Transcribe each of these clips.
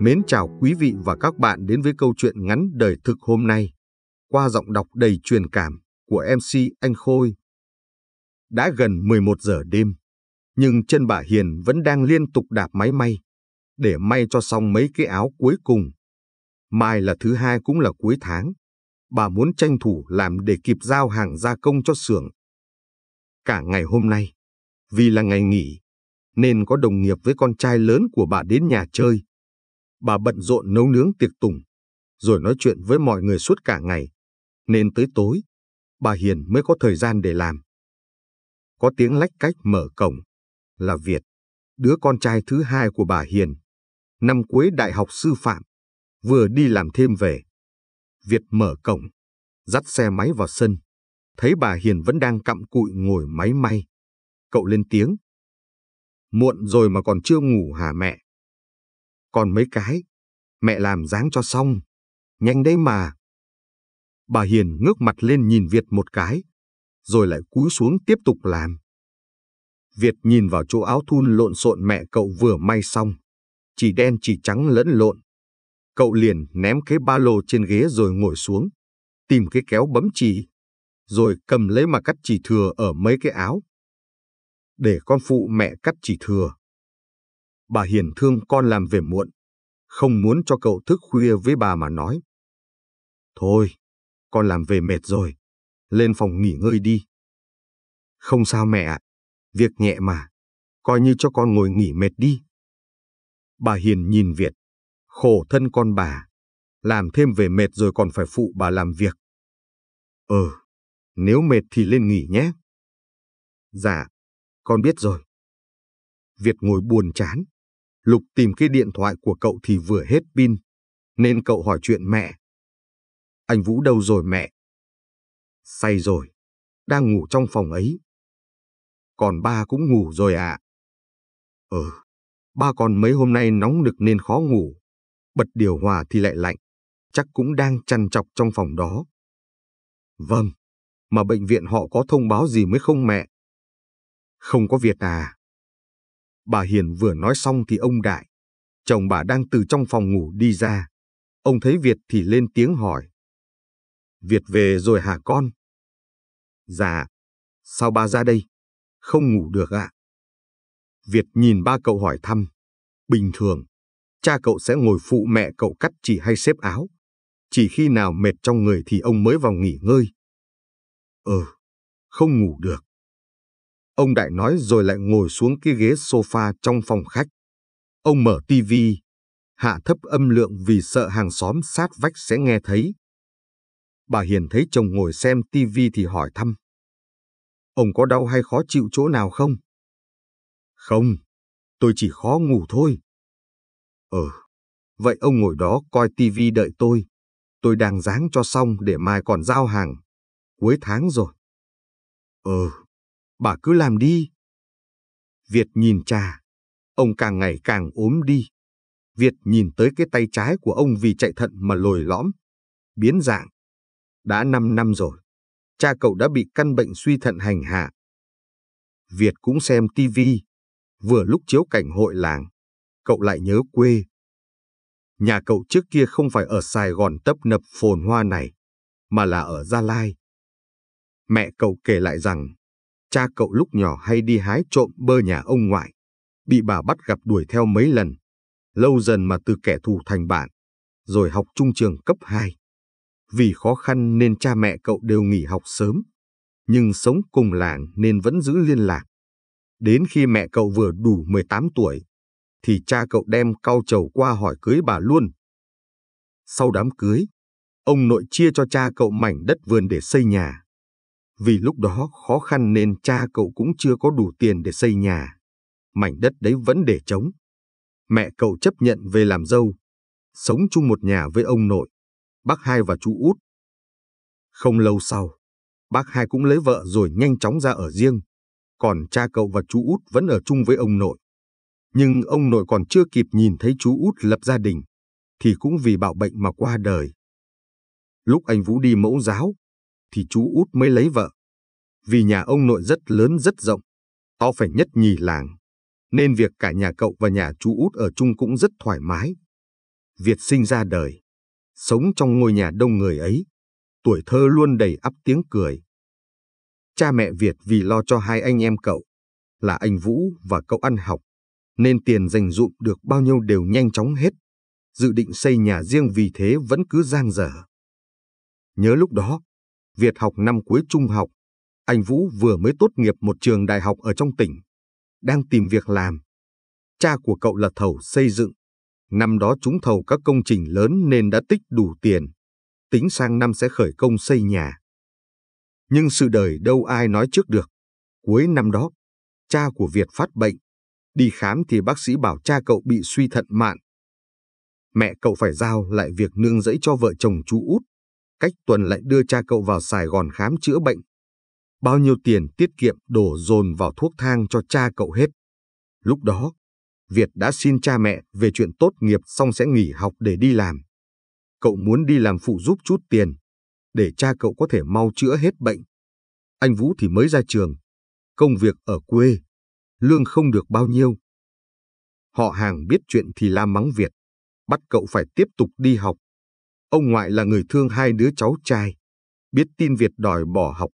Mến chào quý vị và các bạn đến với câu chuyện ngắn đời thực hôm nay, qua giọng đọc đầy truyền cảm của MC Anh Khôi. Đã gần 11 giờ đêm, nhưng chân bà Hiền vẫn đang liên tục đạp máy may, để may cho xong mấy cái áo cuối cùng. Mai là thứ hai cũng là cuối tháng, bà muốn tranh thủ làm để kịp giao hàng gia công cho xưởng. Cả ngày hôm nay, vì là ngày nghỉ, nên có đồng nghiệp với con trai lớn của bà đến nhà chơi bà bận rộn nấu nướng tiệc tùng, rồi nói chuyện với mọi người suốt cả ngày, nên tới tối, bà Hiền mới có thời gian để làm. Có tiếng lách cách mở cổng, là Việt, đứa con trai thứ hai của bà Hiền, năm cuối đại học sư phạm, vừa đi làm thêm về. Việt mở cổng, dắt xe máy vào sân, thấy bà Hiền vẫn đang cặm cụi ngồi máy may. Cậu lên tiếng. Muộn rồi mà còn chưa ngủ hả mẹ? còn mấy cái, mẹ làm dáng cho xong, nhanh đấy mà. Bà Hiền ngước mặt lên nhìn Việt một cái, rồi lại cúi xuống tiếp tục làm. Việt nhìn vào chỗ áo thun lộn xộn mẹ cậu vừa may xong, chỉ đen chỉ trắng lẫn lộn. Cậu liền ném cái ba lô trên ghế rồi ngồi xuống, tìm cái kéo bấm chỉ, rồi cầm lấy mà cắt chỉ thừa ở mấy cái áo. Để con phụ mẹ cắt chỉ thừa bà Hiền thương con làm về muộn, không muốn cho cậu thức khuya với bà mà nói. Thôi, con làm về mệt rồi, lên phòng nghỉ ngơi đi. Không sao mẹ ạ, việc nhẹ mà, coi như cho con ngồi nghỉ mệt đi. Bà Hiền nhìn Việt, khổ thân con bà, làm thêm về mệt rồi còn phải phụ bà làm việc. Ừ, nếu mệt thì lên nghỉ nhé. Dạ, con biết rồi. Việt ngồi buồn chán, Lục tìm cái điện thoại của cậu thì vừa hết pin, nên cậu hỏi chuyện mẹ. Anh Vũ đâu rồi mẹ? Say rồi, đang ngủ trong phòng ấy. Còn ba cũng ngủ rồi à? Ừ, ba còn mấy hôm nay nóng nực nên khó ngủ. Bật điều hòa thì lại lạnh, chắc cũng đang chăn chọc trong phòng đó. Vâng, mà bệnh viện họ có thông báo gì mới không mẹ? Không có việc à? Bà Hiền vừa nói xong thì ông Đại, chồng bà đang từ trong phòng ngủ đi ra. Ông thấy Việt thì lên tiếng hỏi. Việt về rồi hả con? Dạ, sao ba ra đây? Không ngủ được ạ. À? Việt nhìn ba cậu hỏi thăm. Bình thường, cha cậu sẽ ngồi phụ mẹ cậu cắt chỉ hay xếp áo. Chỉ khi nào mệt trong người thì ông mới vào nghỉ ngơi. Ừ, không ngủ được. Ông Đại nói rồi lại ngồi xuống cái ghế sofa trong phòng khách. Ông mở tivi, hạ thấp âm lượng vì sợ hàng xóm sát vách sẽ nghe thấy. Bà Hiền thấy chồng ngồi xem tivi thì hỏi thăm. Ông có đau hay khó chịu chỗ nào không? Không, tôi chỉ khó ngủ thôi. Ừ, vậy ông ngồi đó coi tivi đợi tôi. Tôi đang dáng cho xong để mai còn giao hàng. Cuối tháng rồi. Ừ, bà cứ làm đi. Việt nhìn cha, ông càng ngày càng ốm đi. Việt nhìn tới cái tay trái của ông vì chạy thận mà lồi lõm, biến dạng. Đã 5 năm rồi, cha cậu đã bị căn bệnh suy thận hành hạ. Việt cũng xem tivi, vừa lúc chiếu cảnh hội làng, cậu lại nhớ quê. Nhà cậu trước kia không phải ở Sài Gòn tấp nập phồn hoa này, mà là ở Gia Lai. Mẹ cậu kể lại rằng, Cha cậu lúc nhỏ hay đi hái trộm bơ nhà ông ngoại, bị bà bắt gặp đuổi theo mấy lần. Lâu dần mà từ kẻ thù thành bạn, rồi học trung trường cấp 2. Vì khó khăn nên cha mẹ cậu đều nghỉ học sớm, nhưng sống cùng làng nên vẫn giữ liên lạc. Đến khi mẹ cậu vừa đủ 18 tuổi, thì cha cậu đem cau trầu qua hỏi cưới bà luôn. Sau đám cưới, ông nội chia cho cha cậu mảnh đất vườn để xây nhà. Vì lúc đó khó khăn nên cha cậu cũng chưa có đủ tiền để xây nhà. Mảnh đất đấy vẫn để trống. Mẹ cậu chấp nhận về làm dâu, sống chung một nhà với ông nội, bác hai và chú út. Không lâu sau, bác hai cũng lấy vợ rồi nhanh chóng ra ở riêng, còn cha cậu và chú út vẫn ở chung với ông nội. Nhưng ông nội còn chưa kịp nhìn thấy chú út lập gia đình, thì cũng vì bạo bệnh mà qua đời. Lúc anh Vũ đi mẫu giáo, thì chú út mới lấy vợ. Vì nhà ông nội rất lớn rất rộng, to phải nhất nhì làng, nên việc cả nhà cậu và nhà chú út ở chung cũng rất thoải mái. Việt sinh ra đời, sống trong ngôi nhà đông người ấy, tuổi thơ luôn đầy ắp tiếng cười. Cha mẹ Việt vì lo cho hai anh em cậu, là anh Vũ và cậu ăn học, nên tiền dành dụm được bao nhiêu đều nhanh chóng hết. Dự định xây nhà riêng vì thế vẫn cứ giang dở. Nhớ lúc đó, Việt học năm cuối trung học, anh Vũ vừa mới tốt nghiệp một trường đại học ở trong tỉnh, đang tìm việc làm. Cha của cậu là thầu xây dựng. Năm đó chúng thầu các công trình lớn nên đã tích đủ tiền. Tính sang năm sẽ khởi công xây nhà. Nhưng sự đời đâu ai nói trước được. Cuối năm đó, cha của Việt phát bệnh. Đi khám thì bác sĩ bảo cha cậu bị suy thận mạn. Mẹ cậu phải giao lại việc nương dẫy cho vợ chồng chú út cách tuần lại đưa cha cậu vào Sài Gòn khám chữa bệnh. Bao nhiêu tiền tiết kiệm đổ dồn vào thuốc thang cho cha cậu hết. Lúc đó, Việt đã xin cha mẹ về chuyện tốt nghiệp xong sẽ nghỉ học để đi làm. Cậu muốn đi làm phụ giúp chút tiền, để cha cậu có thể mau chữa hết bệnh. Anh Vũ thì mới ra trường, công việc ở quê, lương không được bao nhiêu. Họ hàng biết chuyện thì la mắng Việt, bắt cậu phải tiếp tục đi học Ông ngoại là người thương hai đứa cháu trai. Biết tin Việt đòi bỏ học,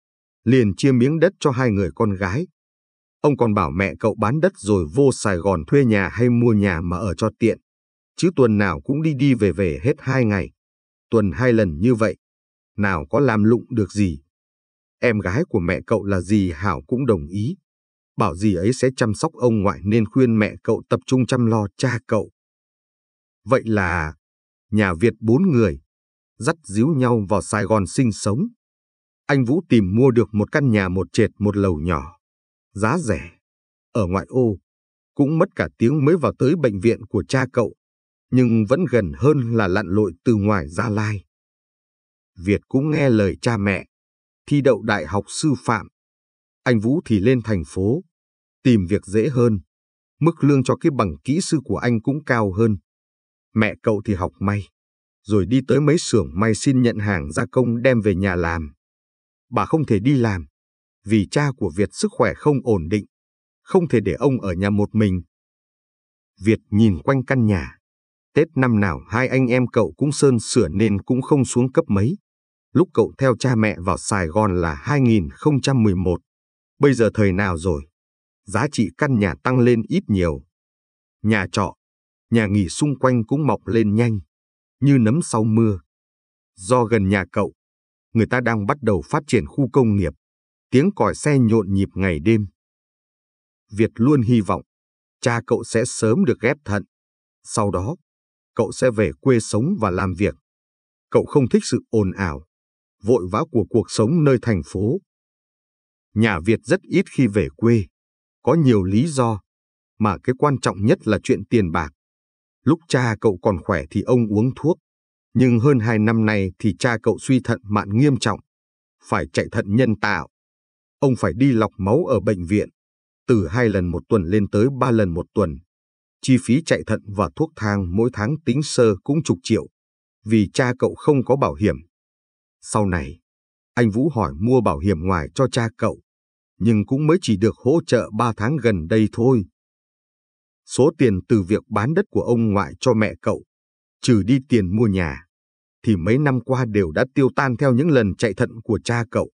liền chia miếng đất cho hai người con gái. Ông còn bảo mẹ cậu bán đất rồi vô Sài Gòn thuê nhà hay mua nhà mà ở cho tiện. Chứ tuần nào cũng đi đi về về hết hai ngày. Tuần hai lần như vậy, nào có làm lụng được gì. Em gái của mẹ cậu là dì Hảo cũng đồng ý. Bảo dì ấy sẽ chăm sóc ông ngoại nên khuyên mẹ cậu tập trung chăm lo cha cậu. Vậy là nhà Việt bốn người, dắt díu nhau vào Sài Gòn sinh sống. Anh Vũ tìm mua được một căn nhà một trệt một lầu nhỏ, giá rẻ, ở ngoại ô, cũng mất cả tiếng mới vào tới bệnh viện của cha cậu, nhưng vẫn gần hơn là lặn lội từ ngoài ra lai. Việt cũng nghe lời cha mẹ, thi đậu đại học sư phạm. Anh Vũ thì lên thành phố, tìm việc dễ hơn. Mức lương cho cái bằng kỹ sư của anh cũng cao hơn mẹ cậu thì học may, rồi đi tới mấy xưởng may xin nhận hàng gia công đem về nhà làm. Bà không thể đi làm, vì cha của Việt sức khỏe không ổn định, không thể để ông ở nhà một mình. Việt nhìn quanh căn nhà. Tết năm nào hai anh em cậu cũng sơn sửa nên cũng không xuống cấp mấy. Lúc cậu theo cha mẹ vào Sài Gòn là 2011. Bây giờ thời nào rồi? Giá trị căn nhà tăng lên ít nhiều. Nhà trọ, nhà nghỉ xung quanh cũng mọc lên nhanh, như nấm sau mưa. Do gần nhà cậu, người ta đang bắt đầu phát triển khu công nghiệp, tiếng còi xe nhộn nhịp ngày đêm. Việt luôn hy vọng cha cậu sẽ sớm được ghép thận. Sau đó, cậu sẽ về quê sống và làm việc. Cậu không thích sự ồn ào, vội vã của cuộc sống nơi thành phố. Nhà Việt rất ít khi về quê, có nhiều lý do, mà cái quan trọng nhất là chuyện tiền bạc. Lúc cha cậu còn khỏe thì ông uống thuốc, nhưng hơn hai năm nay thì cha cậu suy thận mạn nghiêm trọng, phải chạy thận nhân tạo. Ông phải đi lọc máu ở bệnh viện, từ hai lần một tuần lên tới ba lần một tuần. Chi phí chạy thận và thuốc thang mỗi tháng tính sơ cũng chục triệu, vì cha cậu không có bảo hiểm. Sau này, anh Vũ hỏi mua bảo hiểm ngoài cho cha cậu, nhưng cũng mới chỉ được hỗ trợ ba tháng gần đây thôi số tiền từ việc bán đất của ông ngoại cho mẹ cậu, trừ đi tiền mua nhà, thì mấy năm qua đều đã tiêu tan theo những lần chạy thận của cha cậu.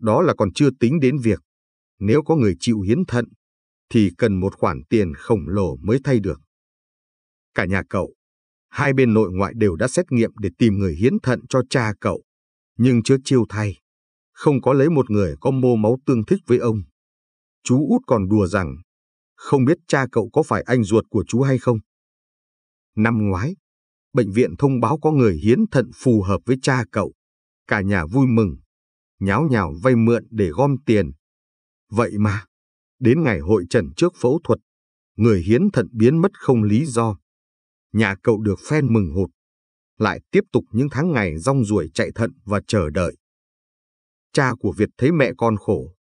Đó là còn chưa tính đến việc, nếu có người chịu hiến thận, thì cần một khoản tiền khổng lồ mới thay được. Cả nhà cậu, hai bên nội ngoại đều đã xét nghiệm để tìm người hiến thận cho cha cậu, nhưng chưa chiêu thay, không có lấy một người có mô máu tương thích với ông. Chú út còn đùa rằng không biết cha cậu có phải anh ruột của chú hay không? Năm ngoái, bệnh viện thông báo có người hiến thận phù hợp với cha cậu. Cả nhà vui mừng, nháo nhào vay mượn để gom tiền. Vậy mà, đến ngày hội trần trước phẫu thuật, người hiến thận biến mất không lý do. Nhà cậu được phen mừng hụt, lại tiếp tục những tháng ngày rong ruổi chạy thận và chờ đợi. Cha của Việt thấy mẹ con khổ,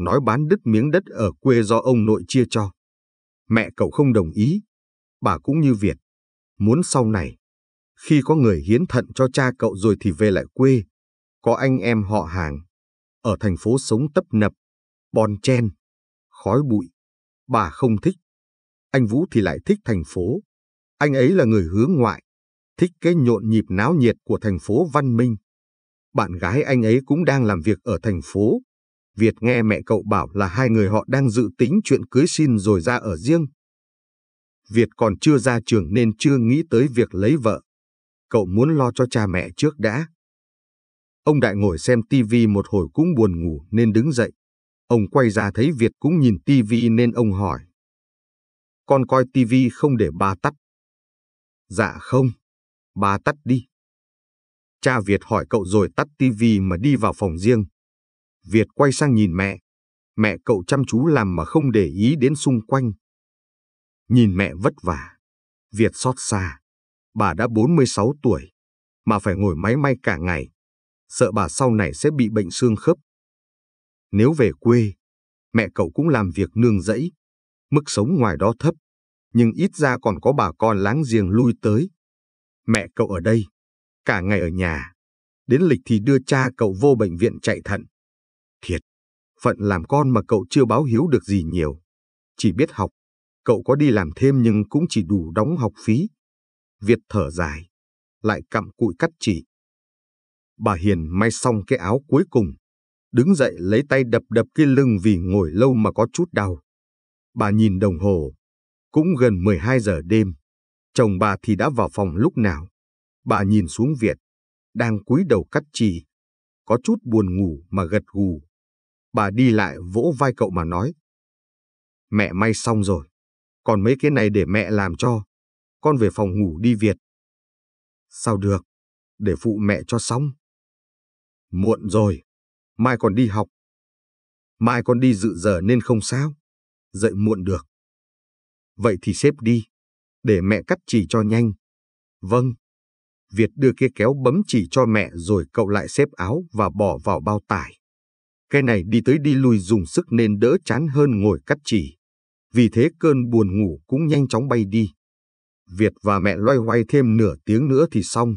nói bán đứt miếng đất ở quê do ông nội chia cho. Mẹ cậu không đồng ý, bà cũng như Việt, muốn sau này, khi có người hiến thận cho cha cậu rồi thì về lại quê, có anh em họ hàng, ở thành phố sống tấp nập, bon chen, khói bụi, bà không thích. Anh Vũ thì lại thích thành phố, anh ấy là người hướng ngoại, thích cái nhộn nhịp náo nhiệt của thành phố văn minh. Bạn gái anh ấy cũng đang làm việc ở thành phố, Việt nghe mẹ cậu bảo là hai người họ đang dự tính chuyện cưới xin rồi ra ở riêng. Việt còn chưa ra trường nên chưa nghĩ tới việc lấy vợ. Cậu muốn lo cho cha mẹ trước đã. Ông Đại ngồi xem tivi một hồi cũng buồn ngủ nên đứng dậy. Ông quay ra thấy Việt cũng nhìn tivi nên ông hỏi. Con coi tivi không để ba tắt. Dạ không, ba tắt đi. Cha Việt hỏi cậu rồi tắt tivi mà đi vào phòng riêng. Việt quay sang nhìn mẹ. Mẹ cậu chăm chú làm mà không để ý đến xung quanh. Nhìn mẹ vất vả. Việt xót xa. Bà đã 46 tuổi, mà phải ngồi máy may cả ngày. Sợ bà sau này sẽ bị bệnh xương khớp. Nếu về quê, mẹ cậu cũng làm việc nương rẫy. Mức sống ngoài đó thấp, nhưng ít ra còn có bà con láng giềng lui tới. Mẹ cậu ở đây, cả ngày ở nhà. Đến lịch thì đưa cha cậu vô bệnh viện chạy thận. Thiệt, phận làm con mà cậu chưa báo hiếu được gì nhiều. Chỉ biết học, cậu có đi làm thêm nhưng cũng chỉ đủ đóng học phí. Việt thở dài, lại cặm cụi cắt chỉ. Bà Hiền may xong cái áo cuối cùng, đứng dậy lấy tay đập đập cái lưng vì ngồi lâu mà có chút đau. Bà nhìn đồng hồ, cũng gần 12 giờ đêm. Chồng bà thì đã vào phòng lúc nào. Bà nhìn xuống Việt, đang cúi đầu cắt chỉ, có chút buồn ngủ mà gật gù. Bà đi lại vỗ vai cậu mà nói. Mẹ may xong rồi, còn mấy cái này để mẹ làm cho. Con về phòng ngủ đi Việt. Sao được, để phụ mẹ cho xong. Muộn rồi, mai còn đi học. Mai con đi dự giờ nên không sao, dậy muộn được. Vậy thì xếp đi, để mẹ cắt chỉ cho nhanh. Vâng. Việt đưa kia kéo bấm chỉ cho mẹ rồi cậu lại xếp áo và bỏ vào bao tải. Cái này đi tới đi lui dùng sức nên đỡ chán hơn ngồi cắt chỉ. Vì thế cơn buồn ngủ cũng nhanh chóng bay đi. Việt và mẹ loay hoay thêm nửa tiếng nữa thì xong.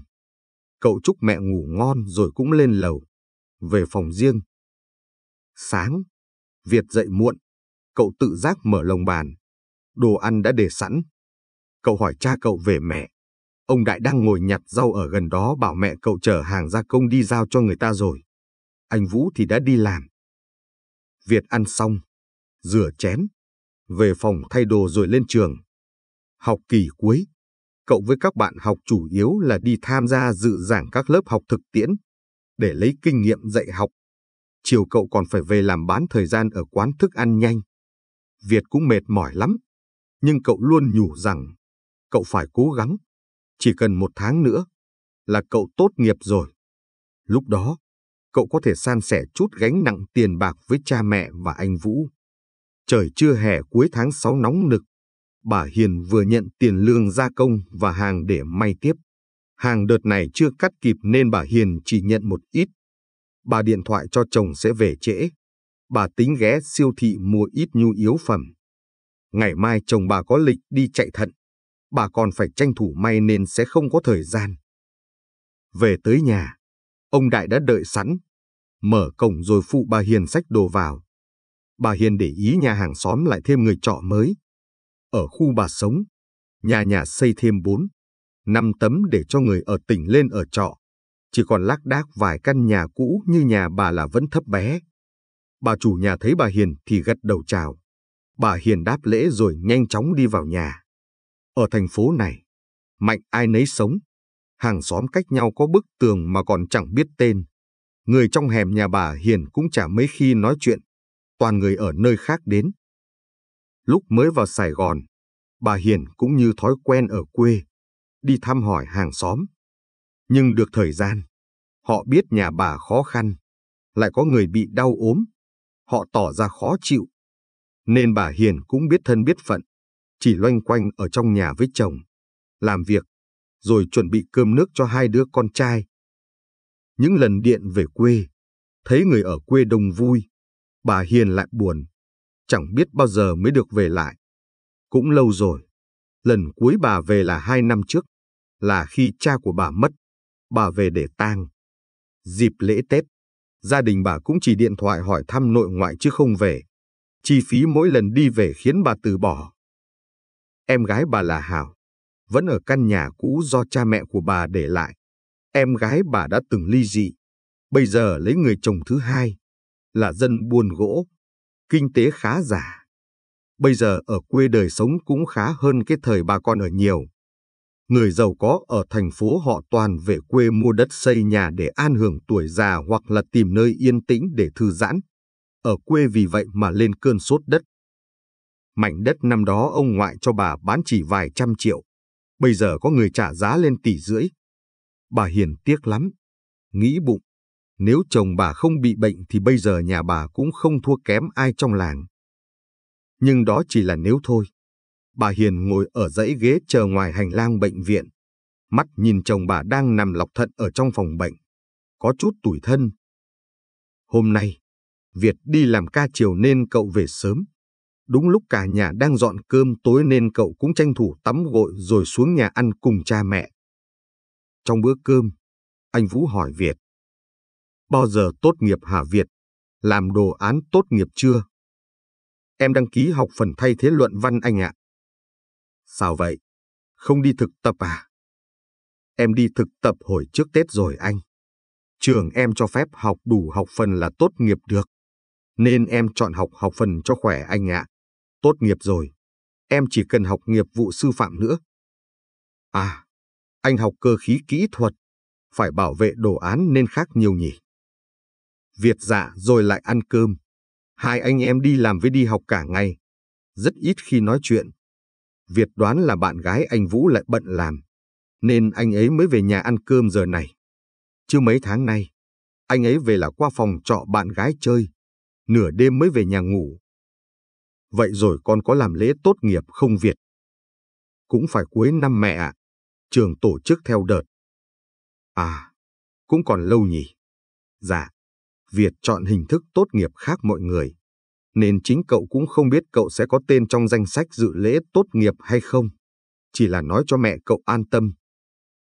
Cậu chúc mẹ ngủ ngon rồi cũng lên lầu. Về phòng riêng. Sáng, Việt dậy muộn. Cậu tự giác mở lồng bàn. Đồ ăn đã để sẵn. Cậu hỏi cha cậu về mẹ. Ông Đại đang ngồi nhặt rau ở gần đó bảo mẹ cậu chở hàng gia công đi giao cho người ta rồi anh Vũ thì đã đi làm. Việt ăn xong, rửa chén, về phòng thay đồ rồi lên trường. Học kỳ cuối, cậu với các bạn học chủ yếu là đi tham gia dự giảng các lớp học thực tiễn để lấy kinh nghiệm dạy học. Chiều cậu còn phải về làm bán thời gian ở quán thức ăn nhanh. Việt cũng mệt mỏi lắm, nhưng cậu luôn nhủ rằng cậu phải cố gắng, chỉ cần một tháng nữa là cậu tốt nghiệp rồi. Lúc đó, cậu có thể san sẻ chút gánh nặng tiền bạc với cha mẹ và anh Vũ. Trời chưa hè cuối tháng 6 nóng nực, bà Hiền vừa nhận tiền lương gia công và hàng để may tiếp. Hàng đợt này chưa cắt kịp nên bà Hiền chỉ nhận một ít. Bà điện thoại cho chồng sẽ về trễ. Bà tính ghé siêu thị mua ít nhu yếu phẩm. Ngày mai chồng bà có lịch đi chạy thận. Bà còn phải tranh thủ may nên sẽ không có thời gian. Về tới nhà, Ông Đại đã đợi sẵn, mở cổng rồi phụ bà Hiền sách đồ vào. Bà Hiền để ý nhà hàng xóm lại thêm người trọ mới. Ở khu bà sống, nhà nhà xây thêm 4, 5 tấm để cho người ở tỉnh lên ở trọ. Chỉ còn lác đác vài căn nhà cũ như nhà bà là vẫn thấp bé. Bà chủ nhà thấy bà Hiền thì gật đầu chào. Bà Hiền đáp lễ rồi nhanh chóng đi vào nhà. Ở thành phố này, mạnh ai nấy sống, hàng xóm cách nhau có bức tường mà còn chẳng biết tên. Người trong hẻm nhà bà Hiền cũng chả mấy khi nói chuyện, toàn người ở nơi khác đến. Lúc mới vào Sài Gòn, bà Hiền cũng như thói quen ở quê, đi thăm hỏi hàng xóm. Nhưng được thời gian, họ biết nhà bà khó khăn, lại có người bị đau ốm, họ tỏ ra khó chịu. Nên bà Hiền cũng biết thân biết phận, chỉ loanh quanh ở trong nhà với chồng, làm việc rồi chuẩn bị cơm nước cho hai đứa con trai. Những lần điện về quê, thấy người ở quê đông vui, bà Hiền lại buồn, chẳng biết bao giờ mới được về lại. Cũng lâu rồi, lần cuối bà về là hai năm trước, là khi cha của bà mất, bà về để tang. Dịp lễ Tết, gia đình bà cũng chỉ điện thoại hỏi thăm nội ngoại chứ không về. Chi phí mỗi lần đi về khiến bà từ bỏ. Em gái bà là Hảo, vẫn ở căn nhà cũ do cha mẹ của bà để lại. Em gái bà đã từng ly dị, bây giờ lấy người chồng thứ hai, là dân buôn gỗ, kinh tế khá giả. Bây giờ ở quê đời sống cũng khá hơn cái thời bà con ở nhiều. Người giàu có ở thành phố họ toàn về quê mua đất xây nhà để an hưởng tuổi già hoặc là tìm nơi yên tĩnh để thư giãn. Ở quê vì vậy mà lên cơn sốt đất. Mảnh đất năm đó ông ngoại cho bà bán chỉ vài trăm triệu. Bây giờ có người trả giá lên tỷ rưỡi. Bà Hiền tiếc lắm. Nghĩ bụng, nếu chồng bà không bị bệnh thì bây giờ nhà bà cũng không thua kém ai trong làng. Nhưng đó chỉ là nếu thôi. Bà Hiền ngồi ở dãy ghế chờ ngoài hành lang bệnh viện. Mắt nhìn chồng bà đang nằm lọc thận ở trong phòng bệnh. Có chút tủi thân. Hôm nay, Việt đi làm ca chiều nên cậu về sớm. Đúng lúc cả nhà đang dọn cơm tối nên cậu cũng tranh thủ tắm gội rồi xuống nhà ăn cùng cha mẹ. Trong bữa cơm, anh Vũ hỏi Việt. Bao giờ tốt nghiệp hả Việt? Làm đồ án tốt nghiệp chưa? Em đăng ký học phần thay thế luận văn anh ạ. Sao vậy? Không đi thực tập à? Em đi thực tập hồi trước Tết rồi anh. Trường em cho phép học đủ học phần là tốt nghiệp được. Nên em chọn học học phần cho khỏe anh ạ. À. Tốt nghiệp rồi, em chỉ cần học nghiệp vụ sư phạm nữa. À, anh học cơ khí kỹ thuật, phải bảo vệ đồ án nên khác nhiều nhỉ. Việt dạ rồi lại ăn cơm. Hai anh em đi làm với đi học cả ngày. Rất ít khi nói chuyện. Việt đoán là bạn gái anh Vũ lại bận làm. Nên anh ấy mới về nhà ăn cơm giờ này. chưa mấy tháng nay, anh ấy về là qua phòng trọ bạn gái chơi. Nửa đêm mới về nhà ngủ vậy rồi con có làm lễ tốt nghiệp không Việt? Cũng phải cuối năm mẹ ạ, trường tổ chức theo đợt. À, cũng còn lâu nhỉ? Dạ, Việt chọn hình thức tốt nghiệp khác mọi người, nên chính cậu cũng không biết cậu sẽ có tên trong danh sách dự lễ tốt nghiệp hay không. Chỉ là nói cho mẹ cậu an tâm.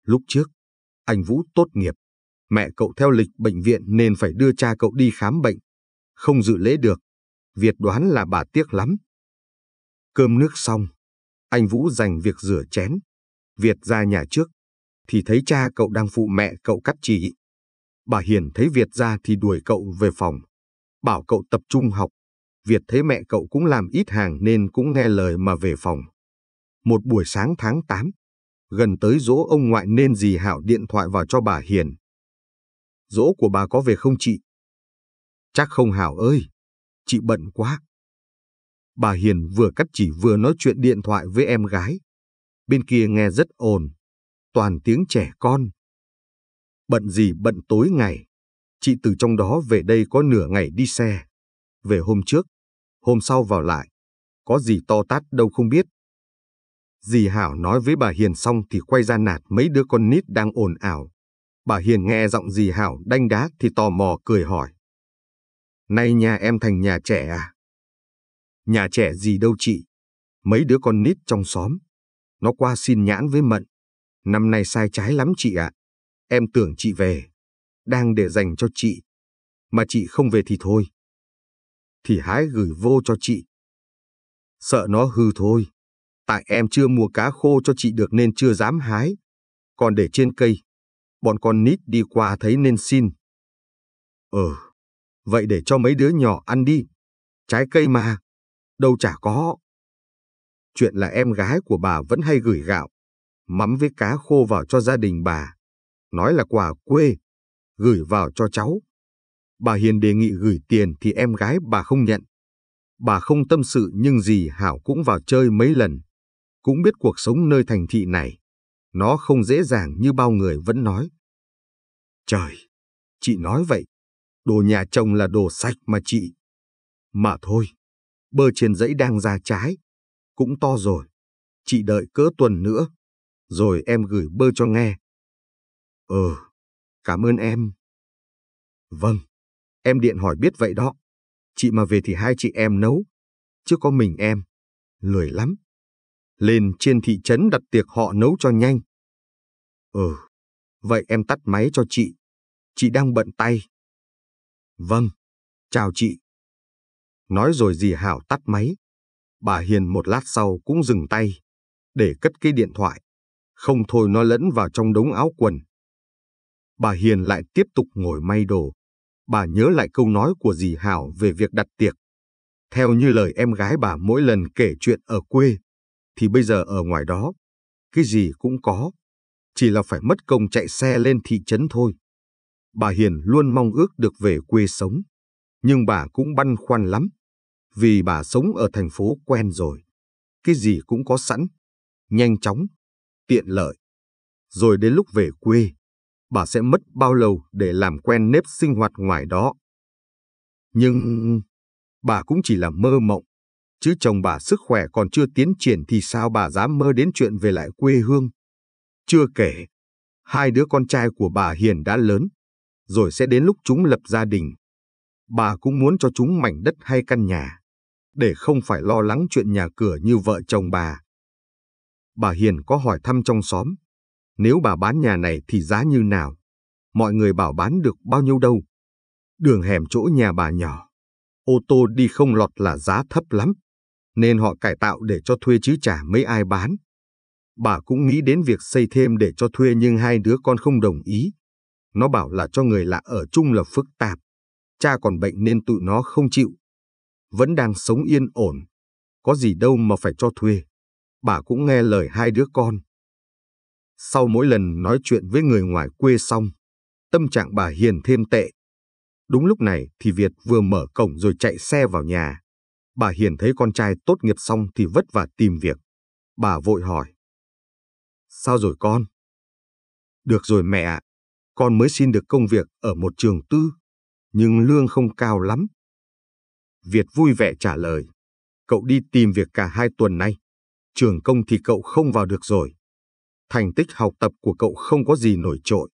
Lúc trước, anh Vũ tốt nghiệp, mẹ cậu theo lịch bệnh viện nên phải đưa cha cậu đi khám bệnh, không dự lễ được. Việt đoán là bà tiếc lắm. Cơm nước xong, anh Vũ dành việc rửa chén. Việt ra nhà trước, thì thấy cha cậu đang phụ mẹ cậu cắt chỉ. Bà Hiền thấy Việt ra thì đuổi cậu về phòng, bảo cậu tập trung học. Việt thấy mẹ cậu cũng làm ít hàng nên cũng nghe lời mà về phòng. Một buổi sáng tháng 8, gần tới dỗ ông ngoại nên dì Hảo điện thoại vào cho bà Hiền. Dỗ của bà có về không chị? Chắc không Hảo ơi, chị bận quá. Bà Hiền vừa cắt chỉ vừa nói chuyện điện thoại với em gái. Bên kia nghe rất ồn, toàn tiếng trẻ con. Bận gì bận tối ngày, chị từ trong đó về đây có nửa ngày đi xe. Về hôm trước, hôm sau vào lại, có gì to tát đâu không biết. Dì Hảo nói với bà Hiền xong thì quay ra nạt mấy đứa con nít đang ồn ào. Bà Hiền nghe giọng dì Hảo đanh đá thì tò mò cười hỏi. Nay nhà em thành nhà trẻ à? Nhà trẻ gì đâu chị. Mấy đứa con nít trong xóm. Nó qua xin nhãn với Mận. Năm nay sai trái lắm chị ạ. À. Em tưởng chị về. Đang để dành cho chị. Mà chị không về thì thôi. Thì hái gửi vô cho chị. Sợ nó hư thôi. Tại em chưa mua cá khô cho chị được nên chưa dám hái. Còn để trên cây. Bọn con nít đi qua thấy nên xin. Ờ. Ừ Vậy để cho mấy đứa nhỏ ăn đi. Trái cây mà. Đâu chả có. Chuyện là em gái của bà vẫn hay gửi gạo, mắm với cá khô vào cho gia đình bà. Nói là quà quê, gửi vào cho cháu. Bà Hiền đề nghị gửi tiền thì em gái bà không nhận. Bà không tâm sự nhưng gì Hảo cũng vào chơi mấy lần. Cũng biết cuộc sống nơi thành thị này. Nó không dễ dàng như bao người vẫn nói. Trời, chị nói vậy đồ nhà chồng là đồ sạch mà chị. Mà thôi, bơ trên dãy đang ra trái, cũng to rồi. Chị đợi cỡ tuần nữa, rồi em gửi bơ cho nghe. Ừ, cảm ơn em. Vâng, em điện hỏi biết vậy đó. Chị mà về thì hai chị em nấu, chứ có mình em, lười lắm. Lên trên thị trấn đặt tiệc họ nấu cho nhanh. Ừ, vậy em tắt máy cho chị. Chị đang bận tay. Vâng, chào chị. Nói rồi dì Hảo tắt máy. Bà Hiền một lát sau cũng dừng tay, để cất cái điện thoại. Không thôi nó lẫn vào trong đống áo quần. Bà Hiền lại tiếp tục ngồi may đồ. Bà nhớ lại câu nói của dì Hảo về việc đặt tiệc. Theo như lời em gái bà mỗi lần kể chuyện ở quê, thì bây giờ ở ngoài đó, cái gì cũng có, chỉ là phải mất công chạy xe lên thị trấn thôi. Bà Hiền luôn mong ước được về quê sống, nhưng bà cũng băn khoăn lắm, vì bà sống ở thành phố quen rồi. Cái gì cũng có sẵn, nhanh chóng, tiện lợi. Rồi đến lúc về quê, bà sẽ mất bao lâu để làm quen nếp sinh hoạt ngoài đó. Nhưng bà cũng chỉ là mơ mộng, chứ chồng bà sức khỏe còn chưa tiến triển thì sao bà dám mơ đến chuyện về lại quê hương. Chưa kể, hai đứa con trai của bà Hiền đã lớn, rồi sẽ đến lúc chúng lập gia đình. Bà cũng muốn cho chúng mảnh đất hay căn nhà, để không phải lo lắng chuyện nhà cửa như vợ chồng bà. Bà Hiền có hỏi thăm trong xóm, nếu bà bán nhà này thì giá như nào? Mọi người bảo bán được bao nhiêu đâu? Đường hẻm chỗ nhà bà nhỏ, ô tô đi không lọt là giá thấp lắm, nên họ cải tạo để cho thuê chứ chả mấy ai bán bà cũng nghĩ đến việc xây thêm để cho thuê nhưng hai đứa con không đồng ý. Nó bảo là cho người lạ ở chung là phức tạp. Cha còn bệnh nên tụi nó không chịu. Vẫn đang sống yên ổn. Có gì đâu mà phải cho thuê. Bà cũng nghe lời hai đứa con. Sau mỗi lần nói chuyện với người ngoài quê xong, tâm trạng bà hiền thêm tệ. Đúng lúc này thì Việt vừa mở cổng rồi chạy xe vào nhà. Bà Hiền thấy con trai tốt nghiệp xong thì vất vả tìm việc. Bà vội hỏi. Sao rồi con? Được rồi mẹ ạ con mới xin được công việc ở một trường tư, nhưng lương không cao lắm. Việt vui vẻ trả lời, cậu đi tìm việc cả hai tuần nay, trường công thì cậu không vào được rồi. Thành tích học tập của cậu không có gì nổi trội,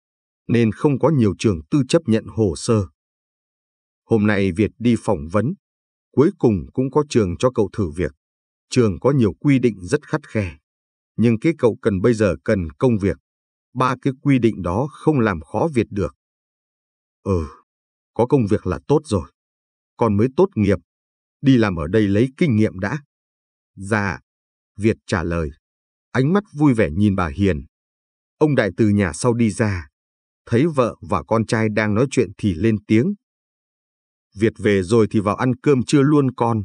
nên không có nhiều trường tư chấp nhận hồ sơ. Hôm nay Việt đi phỏng vấn, cuối cùng cũng có trường cho cậu thử việc. Trường có nhiều quy định rất khắt khe, nhưng cái cậu cần bây giờ cần công việc ba cái quy định đó không làm khó Việt được. Ừ, có công việc là tốt rồi. Con mới tốt nghiệp, đi làm ở đây lấy kinh nghiệm đã. Dạ, Việt trả lời, ánh mắt vui vẻ nhìn bà Hiền. Ông Đại từ nhà sau đi ra, thấy vợ và con trai đang nói chuyện thì lên tiếng. Việt về rồi thì vào ăn cơm trưa luôn con.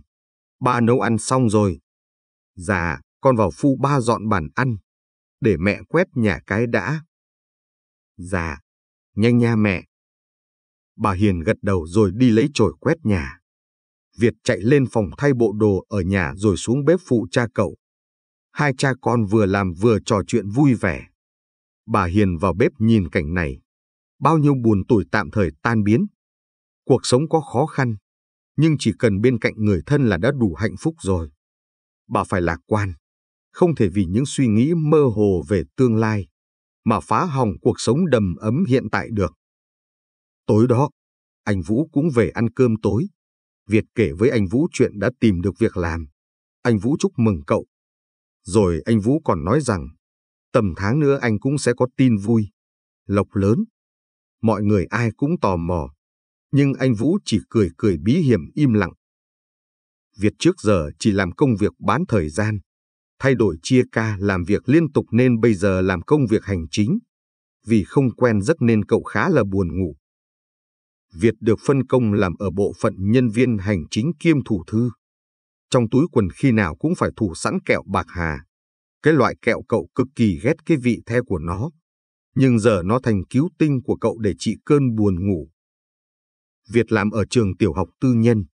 Ba nấu ăn xong rồi. Dạ, con vào phụ ba dọn bàn ăn để mẹ quét nhà cái đã. Dạ, nhanh nha mẹ. Bà Hiền gật đầu rồi đi lấy chổi quét nhà. Việt chạy lên phòng thay bộ đồ ở nhà rồi xuống bếp phụ cha cậu. Hai cha con vừa làm vừa trò chuyện vui vẻ. Bà Hiền vào bếp nhìn cảnh này. Bao nhiêu buồn tuổi tạm thời tan biến. Cuộc sống có khó khăn, nhưng chỉ cần bên cạnh người thân là đã đủ hạnh phúc rồi. Bà phải lạc quan, không thể vì những suy nghĩ mơ hồ về tương lai mà phá hỏng cuộc sống đầm ấm hiện tại được. Tối đó, anh Vũ cũng về ăn cơm tối. Việt kể với anh Vũ chuyện đã tìm được việc làm. Anh Vũ chúc mừng cậu. Rồi anh Vũ còn nói rằng, tầm tháng nữa anh cũng sẽ có tin vui. Lộc lớn. Mọi người ai cũng tò mò. Nhưng anh Vũ chỉ cười cười bí hiểm im lặng. Việt trước giờ chỉ làm công việc bán thời gian, thay đổi chia ca làm việc liên tục nên bây giờ làm công việc hành chính. Vì không quen giấc nên cậu khá là buồn ngủ. Việt được phân công làm ở bộ phận nhân viên hành chính kiêm thủ thư. Trong túi quần khi nào cũng phải thủ sẵn kẹo bạc hà. Cái loại kẹo cậu cực kỳ ghét cái vị the của nó. Nhưng giờ nó thành cứu tinh của cậu để trị cơn buồn ngủ. Việt làm ở trường tiểu học tư nhân,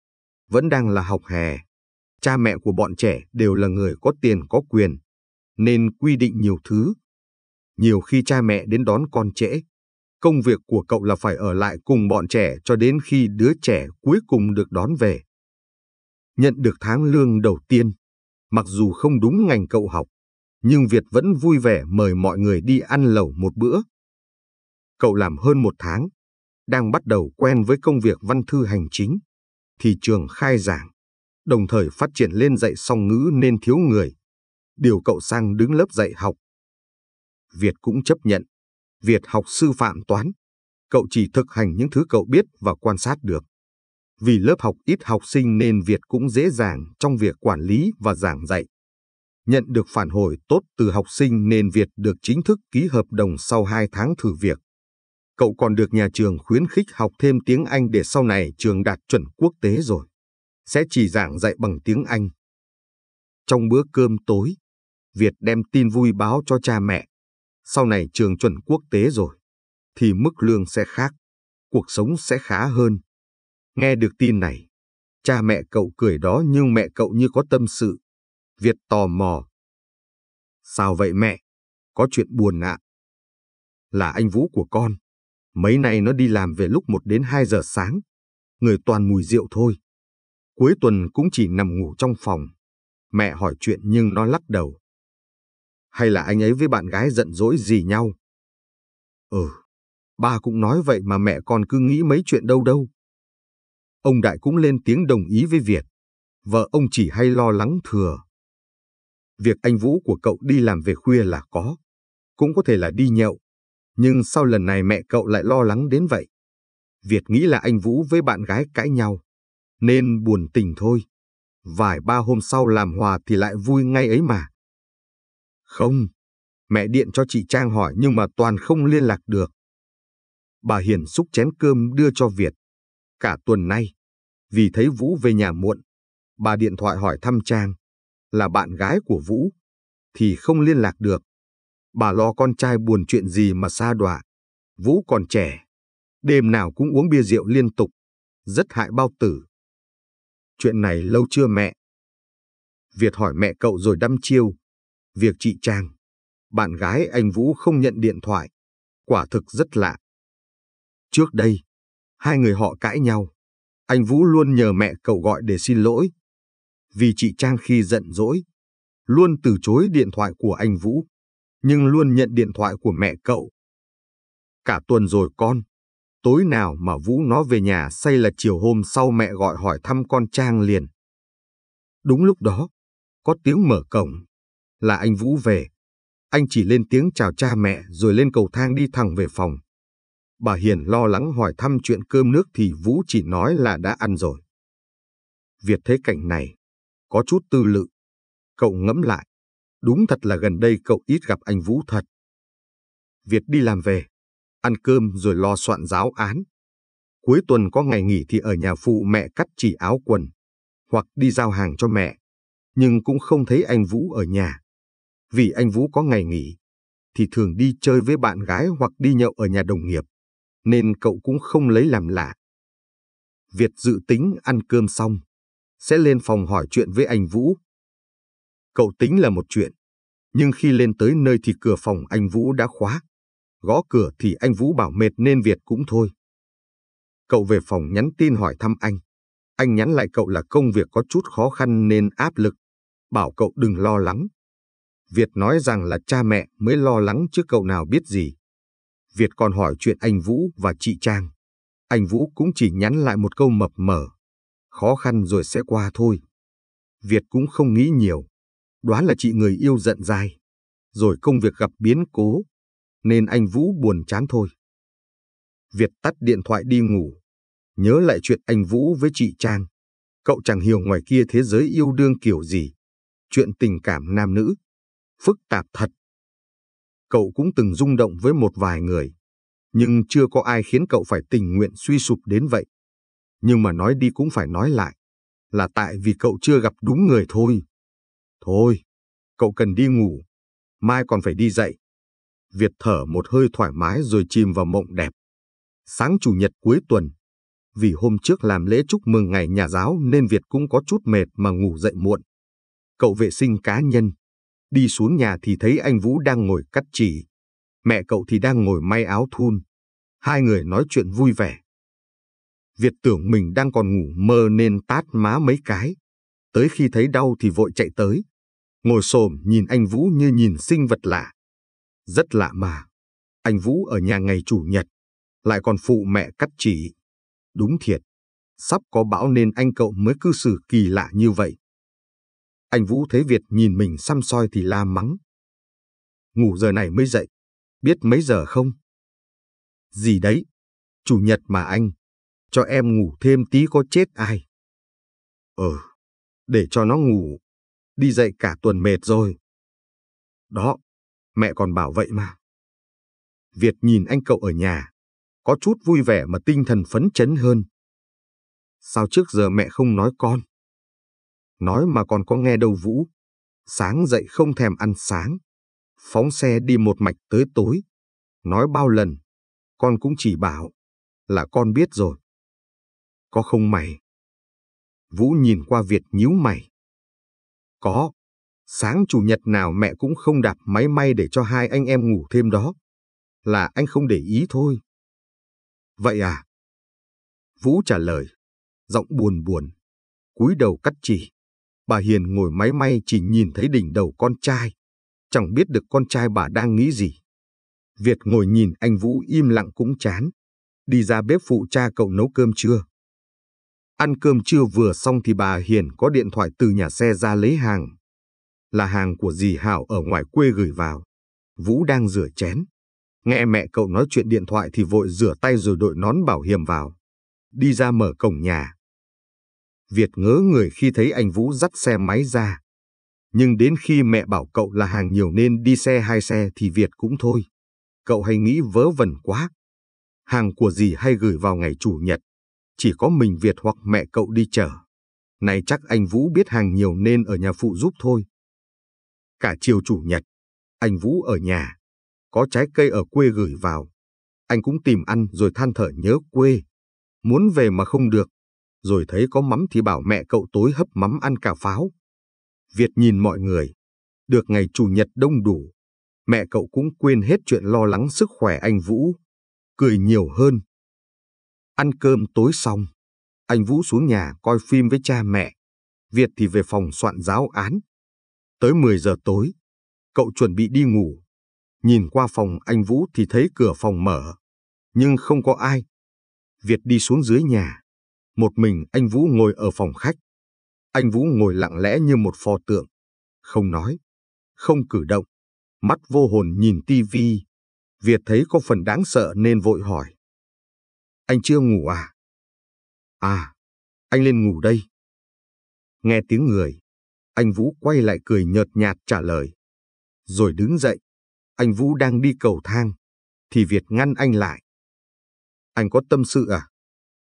vẫn đang là học hè cha mẹ của bọn trẻ đều là người có tiền có quyền, nên quy định nhiều thứ. Nhiều khi cha mẹ đến đón con trễ, công việc của cậu là phải ở lại cùng bọn trẻ cho đến khi đứa trẻ cuối cùng được đón về. Nhận được tháng lương đầu tiên, mặc dù không đúng ngành cậu học, nhưng Việt vẫn vui vẻ mời mọi người đi ăn lẩu một bữa. Cậu làm hơn một tháng, đang bắt đầu quen với công việc văn thư hành chính, thì trường khai giảng đồng thời phát triển lên dạy song ngữ nên thiếu người, điều cậu sang đứng lớp dạy học. Việt cũng chấp nhận, Việt học sư phạm toán, cậu chỉ thực hành những thứ cậu biết và quan sát được. Vì lớp học ít học sinh nên Việt cũng dễ dàng trong việc quản lý và giảng dạy. Nhận được phản hồi tốt từ học sinh nên Việt được chính thức ký hợp đồng sau 2 tháng thử việc. Cậu còn được nhà trường khuyến khích học thêm tiếng Anh để sau này trường đạt chuẩn quốc tế rồi sẽ chỉ giảng dạy bằng tiếng Anh. Trong bữa cơm tối, Việt đem tin vui báo cho cha mẹ. Sau này trường chuẩn quốc tế rồi, thì mức lương sẽ khác, cuộc sống sẽ khá hơn. Nghe được tin này, cha mẹ cậu cười đó nhưng mẹ cậu như có tâm sự. Việt tò mò. Sao vậy mẹ? Có chuyện buồn ạ. À? Là anh Vũ của con. Mấy nay nó đi làm về lúc 1 đến 2 giờ sáng. Người toàn mùi rượu thôi. Cuối tuần cũng chỉ nằm ngủ trong phòng. Mẹ hỏi chuyện nhưng nó lắc đầu. Hay là anh ấy với bạn gái giận dỗi gì nhau? Ừ, ba cũng nói vậy mà mẹ còn cứ nghĩ mấy chuyện đâu đâu. Ông Đại cũng lên tiếng đồng ý với Việt. Vợ ông chỉ hay lo lắng thừa. Việc anh Vũ của cậu đi làm về khuya là có. Cũng có thể là đi nhậu. Nhưng sau lần này mẹ cậu lại lo lắng đến vậy? Việt nghĩ là anh Vũ với bạn gái cãi nhau nên buồn tình thôi. Vài ba hôm sau làm hòa thì lại vui ngay ấy mà. Không, mẹ điện cho chị Trang hỏi nhưng mà toàn không liên lạc được. Bà Hiền xúc chén cơm đưa cho Việt. Cả tuần nay, vì thấy Vũ về nhà muộn, bà điện thoại hỏi thăm Trang, là bạn gái của Vũ, thì không liên lạc được. Bà lo con trai buồn chuyện gì mà xa đọa. Vũ còn trẻ, đêm nào cũng uống bia rượu liên tục, rất hại bao tử. Chuyện này lâu chưa mẹ? Việt hỏi mẹ cậu rồi đâm chiêu. Việc chị Trang, bạn gái anh Vũ không nhận điện thoại. Quả thực rất lạ. Trước đây, hai người họ cãi nhau. Anh Vũ luôn nhờ mẹ cậu gọi để xin lỗi. Vì chị Trang khi giận dỗi, luôn từ chối điện thoại của anh Vũ, nhưng luôn nhận điện thoại của mẹ cậu. Cả tuần rồi con, Tối nào mà Vũ nó về nhà say là chiều hôm sau mẹ gọi hỏi thăm con Trang liền. Đúng lúc đó, có tiếng mở cổng. Là anh Vũ về. Anh chỉ lên tiếng chào cha mẹ rồi lên cầu thang đi thẳng về phòng. Bà Hiền lo lắng hỏi thăm chuyện cơm nước thì Vũ chỉ nói là đã ăn rồi. Việt thấy cảnh này, có chút tư lự. Cậu ngẫm lại, đúng thật là gần đây cậu ít gặp anh Vũ thật. Việt đi làm về, ăn cơm rồi lo soạn giáo án. Cuối tuần có ngày nghỉ thì ở nhà phụ mẹ cắt chỉ áo quần, hoặc đi giao hàng cho mẹ, nhưng cũng không thấy anh Vũ ở nhà. Vì anh Vũ có ngày nghỉ, thì thường đi chơi với bạn gái hoặc đi nhậu ở nhà đồng nghiệp, nên cậu cũng không lấy làm lạ. Việt dự tính ăn cơm xong, sẽ lên phòng hỏi chuyện với anh Vũ. Cậu tính là một chuyện, nhưng khi lên tới nơi thì cửa phòng anh Vũ đã khóa gõ cửa thì anh Vũ bảo mệt nên Việt cũng thôi. Cậu về phòng nhắn tin hỏi thăm anh. Anh nhắn lại cậu là công việc có chút khó khăn nên áp lực, bảo cậu đừng lo lắng. Việt nói rằng là cha mẹ mới lo lắng chứ cậu nào biết gì. Việt còn hỏi chuyện anh Vũ và chị Trang. Anh Vũ cũng chỉ nhắn lại một câu mập mờ. Khó khăn rồi sẽ qua thôi. Việt cũng không nghĩ nhiều. Đoán là chị người yêu giận dai. Rồi công việc gặp biến cố nên anh Vũ buồn chán thôi. Việt tắt điện thoại đi ngủ, nhớ lại chuyện anh Vũ với chị Trang. Cậu chẳng hiểu ngoài kia thế giới yêu đương kiểu gì, chuyện tình cảm nam nữ, phức tạp thật. Cậu cũng từng rung động với một vài người, nhưng chưa có ai khiến cậu phải tình nguyện suy sụp đến vậy. Nhưng mà nói đi cũng phải nói lại, là tại vì cậu chưa gặp đúng người thôi. Thôi, cậu cần đi ngủ, mai còn phải đi dậy. Việt thở một hơi thoải mái rồi chìm vào mộng đẹp. Sáng chủ nhật cuối tuần, vì hôm trước làm lễ chúc mừng ngày nhà giáo nên Việt cũng có chút mệt mà ngủ dậy muộn. Cậu vệ sinh cá nhân, đi xuống nhà thì thấy anh Vũ đang ngồi cắt chỉ, mẹ cậu thì đang ngồi may áo thun. Hai người nói chuyện vui vẻ. Việt tưởng mình đang còn ngủ mơ nên tát má mấy cái. Tới khi thấy đau thì vội chạy tới. Ngồi xồm nhìn anh Vũ như nhìn sinh vật lạ. Rất lạ mà, anh Vũ ở nhà ngày Chủ nhật, lại còn phụ mẹ cắt chỉ. Đúng thiệt, sắp có bão nên anh cậu mới cư xử kỳ lạ như vậy. Anh Vũ thấy Việt nhìn mình xăm soi thì la mắng. Ngủ giờ này mới dậy, biết mấy giờ không? Gì đấy, Chủ nhật mà anh, cho em ngủ thêm tí có chết ai? Ừ, để cho nó ngủ, đi dậy cả tuần mệt rồi. Đó, mẹ còn bảo vậy mà. Việt nhìn anh cậu ở nhà, có chút vui vẻ mà tinh thần phấn chấn hơn. Sao trước giờ mẹ không nói con? Nói mà còn có nghe đâu Vũ. Sáng dậy không thèm ăn sáng. Phóng xe đi một mạch tới tối. Nói bao lần, con cũng chỉ bảo là con biết rồi. Có không mày? Vũ nhìn qua Việt nhíu mày. Có. Sáng chủ nhật nào mẹ cũng không đạp máy may để cho hai anh em ngủ thêm đó. Là anh không để ý thôi. Vậy à? Vũ trả lời, giọng buồn buồn, cúi đầu cắt chỉ. Bà Hiền ngồi máy may chỉ nhìn thấy đỉnh đầu con trai, chẳng biết được con trai bà đang nghĩ gì. Việt ngồi nhìn anh Vũ im lặng cũng chán, đi ra bếp phụ cha cậu nấu cơm trưa. Ăn cơm trưa vừa xong thì bà Hiền có điện thoại từ nhà xe ra lấy hàng là hàng của dì Hảo ở ngoài quê gửi vào. Vũ đang rửa chén. Nghe mẹ cậu nói chuyện điện thoại thì vội rửa tay rồi đội nón bảo hiểm vào. Đi ra mở cổng nhà. Việt ngớ người khi thấy anh Vũ dắt xe máy ra. Nhưng đến khi mẹ bảo cậu là hàng nhiều nên đi xe hai xe thì Việt cũng thôi. Cậu hay nghĩ vớ vẩn quá. Hàng của dì hay gửi vào ngày Chủ nhật. Chỉ có mình Việt hoặc mẹ cậu đi chở. Này chắc anh Vũ biết hàng nhiều nên ở nhà phụ giúp thôi, Cả chiều chủ nhật, anh Vũ ở nhà, có trái cây ở quê gửi vào. Anh cũng tìm ăn rồi than thở nhớ quê. Muốn về mà không được, rồi thấy có mắm thì bảo mẹ cậu tối hấp mắm ăn cả pháo. Việt nhìn mọi người, được ngày chủ nhật đông đủ, mẹ cậu cũng quên hết chuyện lo lắng sức khỏe anh Vũ, cười nhiều hơn. Ăn cơm tối xong, anh Vũ xuống nhà coi phim với cha mẹ, Việt thì về phòng soạn giáo án. Tới 10 giờ tối, cậu chuẩn bị đi ngủ. Nhìn qua phòng anh Vũ thì thấy cửa phòng mở, nhưng không có ai. Việt đi xuống dưới nhà. Một mình anh Vũ ngồi ở phòng khách. Anh Vũ ngồi lặng lẽ như một pho tượng. Không nói, không cử động. Mắt vô hồn nhìn tivi. Việt thấy có phần đáng sợ nên vội hỏi. Anh chưa ngủ à? À, anh lên ngủ đây. Nghe tiếng người, anh Vũ quay lại cười nhợt nhạt trả lời. Rồi đứng dậy. Anh Vũ đang đi cầu thang. Thì Việt ngăn anh lại. Anh có tâm sự à?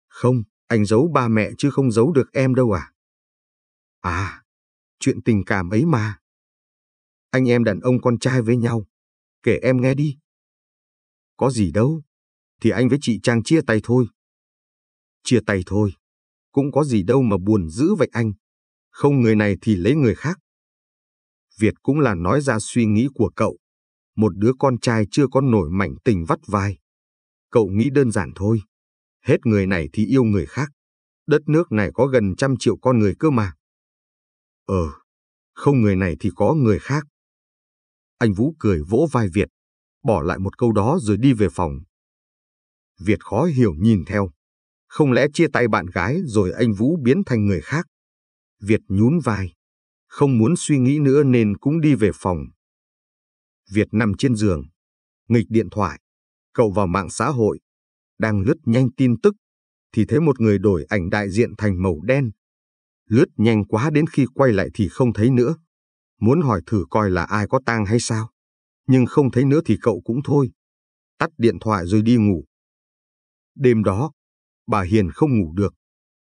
Không, anh giấu ba mẹ chứ không giấu được em đâu à? À, chuyện tình cảm ấy mà. Anh em đàn ông con trai với nhau. Kể em nghe đi. Có gì đâu. Thì anh với chị Trang chia tay thôi. Chia tay thôi. Cũng có gì đâu mà buồn dữ vậy anh không người này thì lấy người khác. Việt cũng là nói ra suy nghĩ của cậu, một đứa con trai chưa có nổi mảnh tình vắt vai. Cậu nghĩ đơn giản thôi, hết người này thì yêu người khác. Đất nước này có gần trăm triệu con người cơ mà. Ờ, không người này thì có người khác. Anh Vũ cười vỗ vai Việt, bỏ lại một câu đó rồi đi về phòng. Việt khó hiểu nhìn theo. Không lẽ chia tay bạn gái rồi anh Vũ biến thành người khác? Việt nhún vai. Không muốn suy nghĩ nữa nên cũng đi về phòng. Việt nằm trên giường. Nghịch điện thoại. Cậu vào mạng xã hội. Đang lướt nhanh tin tức. Thì thấy một người đổi ảnh đại diện thành màu đen. Lướt nhanh quá đến khi quay lại thì không thấy nữa. Muốn hỏi thử coi là ai có tang hay sao. Nhưng không thấy nữa thì cậu cũng thôi. Tắt điện thoại rồi đi ngủ. Đêm đó, bà Hiền không ngủ được.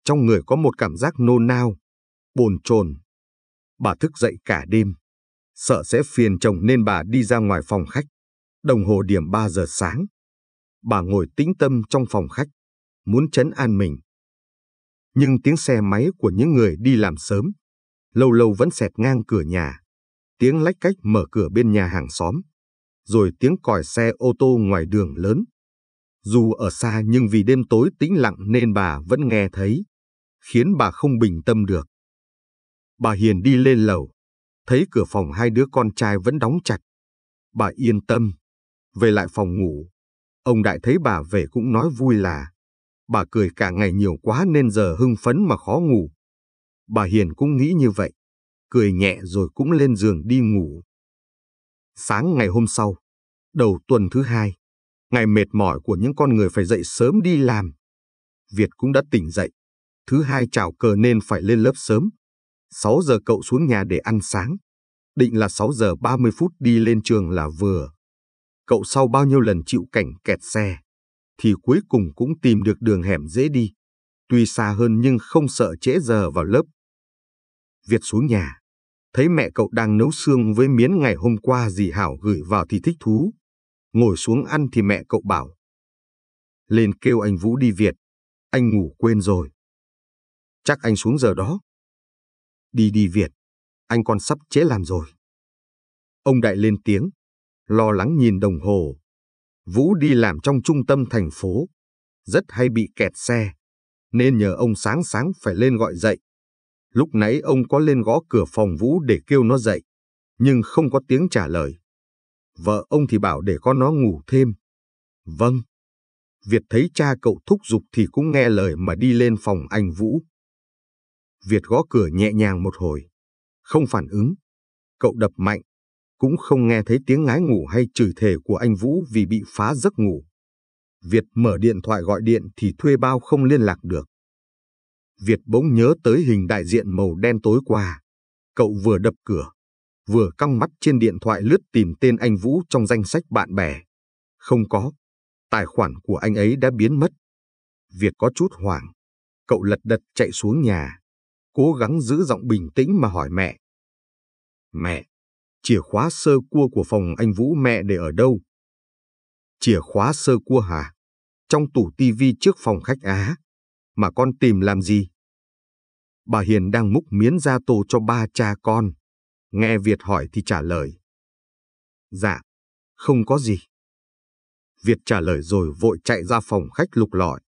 Trong người có một cảm giác nôn nao, bồn chồn. Bà thức dậy cả đêm, sợ sẽ phiền chồng nên bà đi ra ngoài phòng khách. Đồng hồ điểm 3 giờ sáng. Bà ngồi tĩnh tâm trong phòng khách, muốn chấn an mình. Nhưng tiếng xe máy của những người đi làm sớm, lâu lâu vẫn xẹt ngang cửa nhà. Tiếng lách cách mở cửa bên nhà hàng xóm, rồi tiếng còi xe ô tô ngoài đường lớn. Dù ở xa nhưng vì đêm tối tĩnh lặng nên bà vẫn nghe thấy, khiến bà không bình tâm được. Bà Hiền đi lên lầu, thấy cửa phòng hai đứa con trai vẫn đóng chặt. Bà yên tâm, về lại phòng ngủ. Ông Đại thấy bà về cũng nói vui là bà cười cả ngày nhiều quá nên giờ hưng phấn mà khó ngủ. Bà Hiền cũng nghĩ như vậy, cười nhẹ rồi cũng lên giường đi ngủ. Sáng ngày hôm sau, đầu tuần thứ hai, ngày mệt mỏi của những con người phải dậy sớm đi làm. Việt cũng đã tỉnh dậy, thứ hai chào cờ nên phải lên lớp sớm. 6 giờ cậu xuống nhà để ăn sáng. Định là 6 giờ 30 phút đi lên trường là vừa. Cậu sau bao nhiêu lần chịu cảnh kẹt xe, thì cuối cùng cũng tìm được đường hẻm dễ đi. Tuy xa hơn nhưng không sợ trễ giờ vào lớp. Việt xuống nhà, thấy mẹ cậu đang nấu xương với miến ngày hôm qua dì Hảo gửi vào thì thích thú. Ngồi xuống ăn thì mẹ cậu bảo. Lên kêu anh Vũ đi Việt, anh ngủ quên rồi. Chắc anh xuống giờ đó. Đi đi Việt, anh còn sắp trễ làm rồi. Ông Đại lên tiếng, lo lắng nhìn đồng hồ. Vũ đi làm trong trung tâm thành phố, rất hay bị kẹt xe, nên nhờ ông sáng sáng phải lên gọi dậy. Lúc nãy ông có lên gõ cửa phòng Vũ để kêu nó dậy, nhưng không có tiếng trả lời. Vợ ông thì bảo để con nó ngủ thêm. Vâng. Việt thấy cha cậu thúc giục thì cũng nghe lời mà đi lên phòng anh Vũ. Việt gõ cửa nhẹ nhàng một hồi. Không phản ứng. Cậu đập mạnh. Cũng không nghe thấy tiếng ngái ngủ hay chửi thề của anh Vũ vì bị phá giấc ngủ. Việt mở điện thoại gọi điện thì thuê bao không liên lạc được. Việt bỗng nhớ tới hình đại diện màu đen tối qua. Cậu vừa đập cửa, vừa căng mắt trên điện thoại lướt tìm tên anh Vũ trong danh sách bạn bè. Không có, tài khoản của anh ấy đã biến mất. Việt có chút hoảng, cậu lật đật chạy xuống nhà cố gắng giữ giọng bình tĩnh mà hỏi mẹ. Mẹ, chìa khóa sơ cua của phòng anh Vũ mẹ để ở đâu? Chìa khóa sơ cua hả? Trong tủ tivi trước phòng khách Á. Mà con tìm làm gì? Bà Hiền đang múc miến ra tô cho ba cha con. Nghe Việt hỏi thì trả lời. Dạ, không có gì. Việt trả lời rồi vội chạy ra phòng khách lục lọi.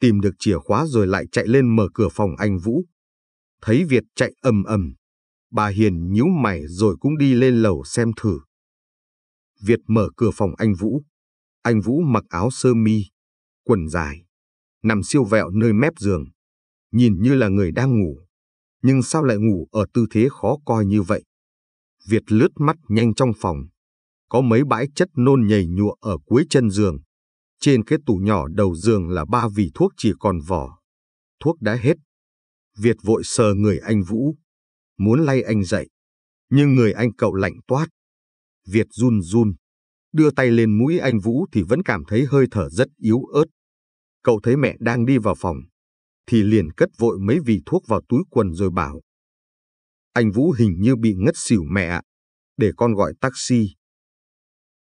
Tìm được chìa khóa rồi lại chạy lên mở cửa phòng anh Vũ thấy Việt chạy ầm ầm. Bà Hiền nhíu mày rồi cũng đi lên lầu xem thử. Việt mở cửa phòng anh Vũ. Anh Vũ mặc áo sơ mi, quần dài, nằm siêu vẹo nơi mép giường. Nhìn như là người đang ngủ, nhưng sao lại ngủ ở tư thế khó coi như vậy? Việt lướt mắt nhanh trong phòng. Có mấy bãi chất nôn nhầy nhụa ở cuối chân giường. Trên cái tủ nhỏ đầu giường là ba vỉ thuốc chỉ còn vỏ. Thuốc đã hết Việt vội sờ người anh Vũ, muốn lay anh dậy, nhưng người anh cậu lạnh toát. Việt run run, đưa tay lên mũi anh Vũ thì vẫn cảm thấy hơi thở rất yếu ớt. Cậu thấy mẹ đang đi vào phòng, thì liền cất vội mấy vị thuốc vào túi quần rồi bảo. Anh Vũ hình như bị ngất xỉu mẹ ạ, để con gọi taxi.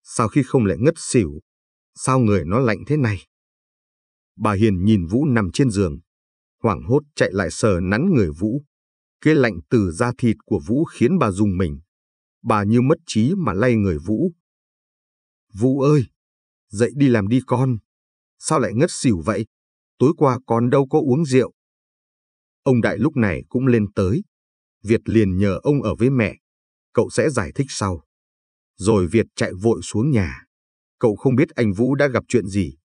Sao khi không lại ngất xỉu, sao người nó lạnh thế này? Bà Hiền nhìn Vũ nằm trên giường, hoảng hốt chạy lại sờ nắn người Vũ. Cái lạnh từ da thịt của Vũ khiến bà dùng mình. Bà như mất trí mà lay người Vũ. Vũ ơi! Dậy đi làm đi con! Sao lại ngất xỉu vậy? Tối qua con đâu có uống rượu. Ông Đại lúc này cũng lên tới. Việt liền nhờ ông ở với mẹ. Cậu sẽ giải thích sau. Rồi Việt chạy vội xuống nhà. Cậu không biết anh Vũ đã gặp chuyện gì.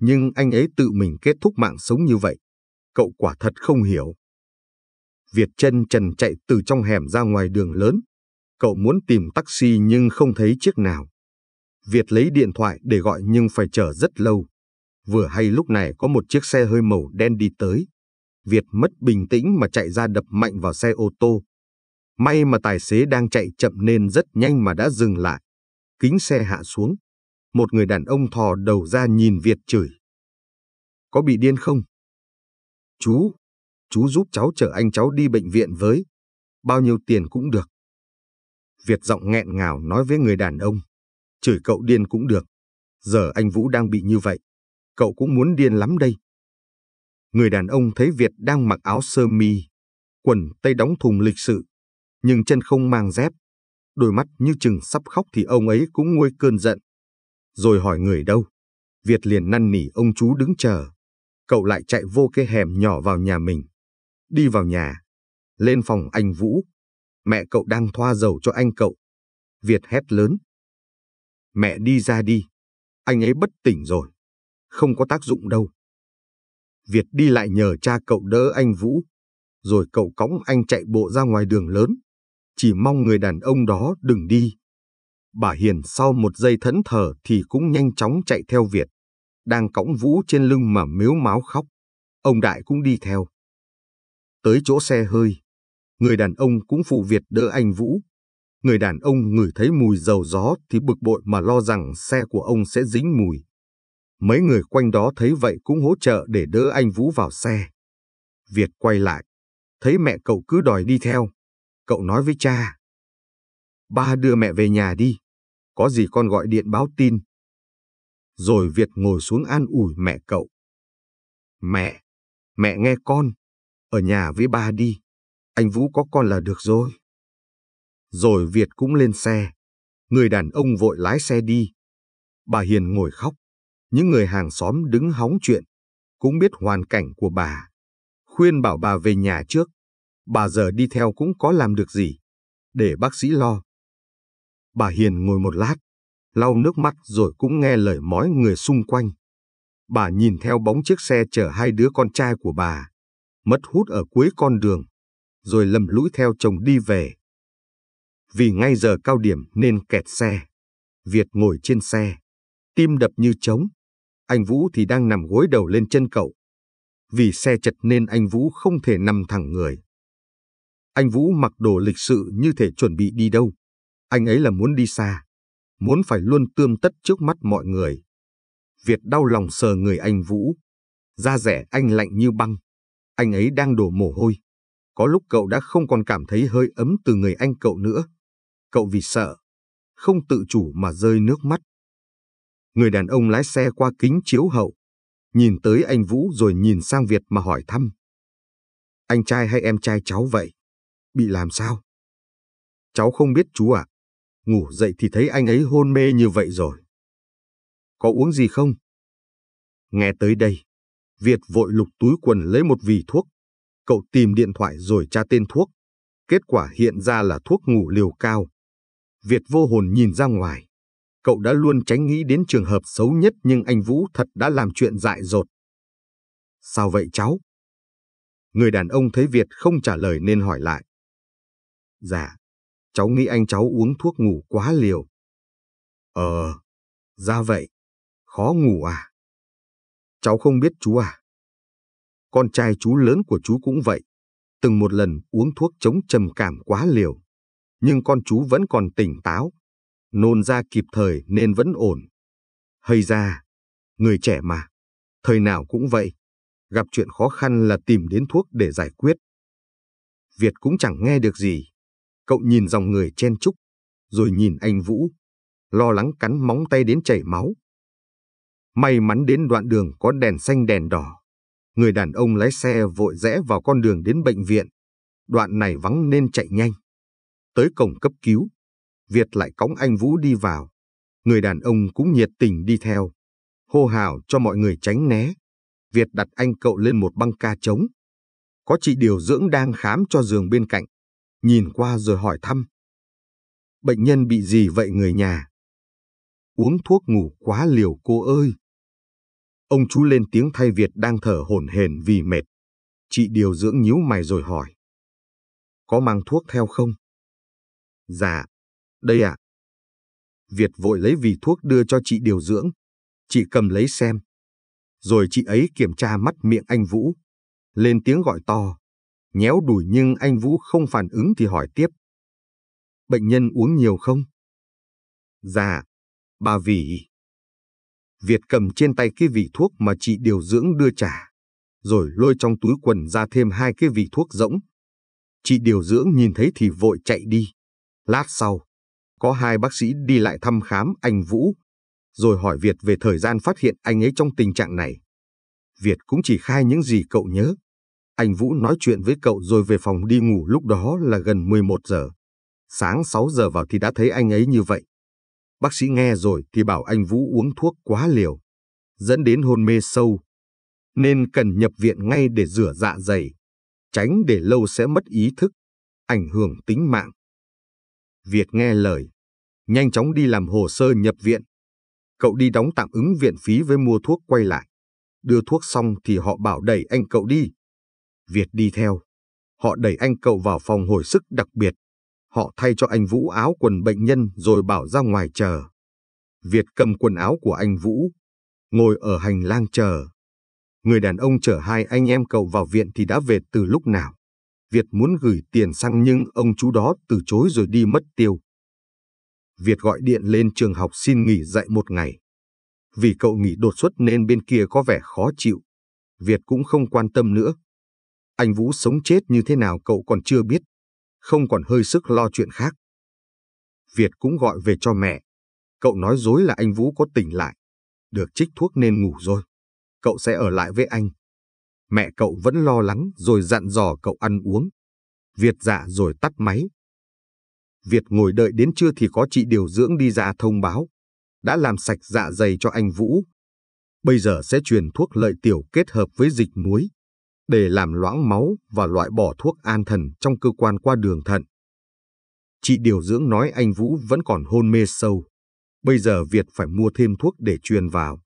Nhưng anh ấy tự mình kết thúc mạng sống như vậy cậu quả thật không hiểu. Việt chân trần chạy từ trong hẻm ra ngoài đường lớn. Cậu muốn tìm taxi nhưng không thấy chiếc nào. Việt lấy điện thoại để gọi nhưng phải chờ rất lâu. Vừa hay lúc này có một chiếc xe hơi màu đen đi tới. Việt mất bình tĩnh mà chạy ra đập mạnh vào xe ô tô. May mà tài xế đang chạy chậm nên rất nhanh mà đã dừng lại. Kính xe hạ xuống. Một người đàn ông thò đầu ra nhìn Việt chửi. Có bị điên không? Chú, chú giúp cháu chở anh cháu đi bệnh viện với. Bao nhiêu tiền cũng được. Việt giọng nghẹn ngào nói với người đàn ông. Chửi cậu điên cũng được. Giờ anh Vũ đang bị như vậy. Cậu cũng muốn điên lắm đây. Người đàn ông thấy Việt đang mặc áo sơ mi, quần tây đóng thùng lịch sự, nhưng chân không mang dép. Đôi mắt như chừng sắp khóc thì ông ấy cũng nguôi cơn giận. Rồi hỏi người đâu. Việt liền năn nỉ ông chú đứng chờ cậu lại chạy vô cái hẻm nhỏ vào nhà mình. Đi vào nhà, lên phòng anh Vũ. Mẹ cậu đang thoa dầu cho anh cậu. Việt hét lớn. Mẹ đi ra đi, anh ấy bất tỉnh rồi, không có tác dụng đâu. Việt đi lại nhờ cha cậu đỡ anh Vũ, rồi cậu cõng anh chạy bộ ra ngoài đường lớn, chỉ mong người đàn ông đó đừng đi. Bà Hiền sau một giây thẫn thờ thì cũng nhanh chóng chạy theo Việt đang cõng Vũ trên lưng mà miếu máu khóc. Ông Đại cũng đi theo. Tới chỗ xe hơi, người đàn ông cũng phụ Việt đỡ anh Vũ. Người đàn ông ngửi thấy mùi dầu gió thì bực bội mà lo rằng xe của ông sẽ dính mùi. Mấy người quanh đó thấy vậy cũng hỗ trợ để đỡ anh Vũ vào xe. Việt quay lại, thấy mẹ cậu cứ đòi đi theo. Cậu nói với cha. Ba đưa mẹ về nhà đi, có gì con gọi điện báo tin, rồi Việt ngồi xuống an ủi mẹ cậu. Mẹ, mẹ nghe con, ở nhà với ba đi, anh Vũ có con là được rồi. Rồi Việt cũng lên xe, người đàn ông vội lái xe đi. Bà Hiền ngồi khóc, những người hàng xóm đứng hóng chuyện, cũng biết hoàn cảnh của bà. Khuyên bảo bà về nhà trước, bà giờ đi theo cũng có làm được gì, để bác sĩ lo. Bà Hiền ngồi một lát, lau nước mắt rồi cũng nghe lời mói người xung quanh. Bà nhìn theo bóng chiếc xe chở hai đứa con trai của bà, mất hút ở cuối con đường, rồi lầm lũi theo chồng đi về. Vì ngay giờ cao điểm nên kẹt xe. Việt ngồi trên xe, tim đập như trống. Anh Vũ thì đang nằm gối đầu lên chân cậu. Vì xe chật nên anh Vũ không thể nằm thẳng người. Anh Vũ mặc đồ lịch sự như thể chuẩn bị đi đâu. Anh ấy là muốn đi xa muốn phải luôn tươm tất trước mắt mọi người. Việt đau lòng sờ người anh Vũ. Da rẻ anh lạnh như băng. Anh ấy đang đổ mồ hôi. Có lúc cậu đã không còn cảm thấy hơi ấm từ người anh cậu nữa. Cậu vì sợ, không tự chủ mà rơi nước mắt. Người đàn ông lái xe qua kính chiếu hậu, nhìn tới anh Vũ rồi nhìn sang Việt mà hỏi thăm. Anh trai hay em trai cháu vậy? Bị làm sao? Cháu không biết chú ạ. À? ngủ dậy thì thấy anh ấy hôn mê như vậy rồi. Có uống gì không? Nghe tới đây, Việt vội lục túi quần lấy một vỉ thuốc. Cậu tìm điện thoại rồi tra tên thuốc. Kết quả hiện ra là thuốc ngủ liều cao. Việt vô hồn nhìn ra ngoài. Cậu đã luôn tránh nghĩ đến trường hợp xấu nhất nhưng anh Vũ thật đã làm chuyện dại dột. Sao vậy cháu? Người đàn ông thấy Việt không trả lời nên hỏi lại. Dạ, cháu nghĩ anh cháu uống thuốc ngủ quá liều. Ờ, ra vậy, khó ngủ à? Cháu không biết chú à? Con trai chú lớn của chú cũng vậy, từng một lần uống thuốc chống trầm cảm quá liều, nhưng con chú vẫn còn tỉnh táo, nôn ra kịp thời nên vẫn ổn. Hay ra, người trẻ mà, thời nào cũng vậy, gặp chuyện khó khăn là tìm đến thuốc để giải quyết. Việt cũng chẳng nghe được gì, Cậu nhìn dòng người chen chúc, rồi nhìn anh Vũ, lo lắng cắn móng tay đến chảy máu. May mắn đến đoạn đường có đèn xanh đèn đỏ. Người đàn ông lái xe vội rẽ vào con đường đến bệnh viện. Đoạn này vắng nên chạy nhanh. Tới cổng cấp cứu, Việt lại cõng anh Vũ đi vào. Người đàn ông cũng nhiệt tình đi theo. Hô hào cho mọi người tránh né. Việt đặt anh cậu lên một băng ca trống. Có chị điều dưỡng đang khám cho giường bên cạnh nhìn qua rồi hỏi thăm. Bệnh nhân bị gì vậy người nhà? Uống thuốc ngủ quá liều cô ơi. Ông chú lên tiếng thay Việt đang thở hổn hển vì mệt. Chị điều dưỡng nhíu mày rồi hỏi. Có mang thuốc theo không? Dạ, đây ạ. À. Việt vội lấy vì thuốc đưa cho chị điều dưỡng. Chị cầm lấy xem. Rồi chị ấy kiểm tra mắt miệng anh Vũ. Lên tiếng gọi to nhéo đùi nhưng anh Vũ không phản ứng thì hỏi tiếp. Bệnh nhân uống nhiều không? Dạ, bà Vĩ. Việt cầm trên tay cái vị thuốc mà chị điều dưỡng đưa trả, rồi lôi trong túi quần ra thêm hai cái vị thuốc rỗng. Chị điều dưỡng nhìn thấy thì vội chạy đi. Lát sau, có hai bác sĩ đi lại thăm khám anh Vũ, rồi hỏi Việt về thời gian phát hiện anh ấy trong tình trạng này. Việt cũng chỉ khai những gì cậu nhớ. Anh Vũ nói chuyện với cậu rồi về phòng đi ngủ lúc đó là gần 11 giờ. Sáng 6 giờ vào thì đã thấy anh ấy như vậy. Bác sĩ nghe rồi thì bảo anh Vũ uống thuốc quá liều, dẫn đến hôn mê sâu, nên cần nhập viện ngay để rửa dạ dày, tránh để lâu sẽ mất ý thức, ảnh hưởng tính mạng. Việt nghe lời, nhanh chóng đi làm hồ sơ nhập viện. Cậu đi đóng tạm ứng viện phí với mua thuốc quay lại. Đưa thuốc xong thì họ bảo đẩy anh cậu đi. Việt đi theo. Họ đẩy anh cậu vào phòng hồi sức đặc biệt. Họ thay cho anh Vũ áo quần bệnh nhân rồi bảo ra ngoài chờ. Việt cầm quần áo của anh Vũ, ngồi ở hành lang chờ. Người đàn ông chở hai anh em cậu vào viện thì đã về từ lúc nào. Việt muốn gửi tiền sang nhưng ông chú đó từ chối rồi đi mất tiêu. Việt gọi điện lên trường học xin nghỉ dạy một ngày. Vì cậu nghỉ đột xuất nên bên kia có vẻ khó chịu. Việt cũng không quan tâm nữa. Anh Vũ sống chết như thế nào cậu còn chưa biết, không còn hơi sức lo chuyện khác. Việt cũng gọi về cho mẹ. Cậu nói dối là anh Vũ có tỉnh lại, được trích thuốc nên ngủ rồi. Cậu sẽ ở lại với anh. Mẹ cậu vẫn lo lắng rồi dặn dò cậu ăn uống. Việt dạ rồi tắt máy. Việt ngồi đợi đến trưa thì có chị điều dưỡng đi ra thông báo. Đã làm sạch dạ dày cho anh Vũ. Bây giờ sẽ truyền thuốc lợi tiểu kết hợp với dịch muối để làm loãng máu và loại bỏ thuốc an thần trong cơ quan qua đường thận. Chị điều dưỡng nói anh Vũ vẫn còn hôn mê sâu. Bây giờ Việt phải mua thêm thuốc để truyền vào.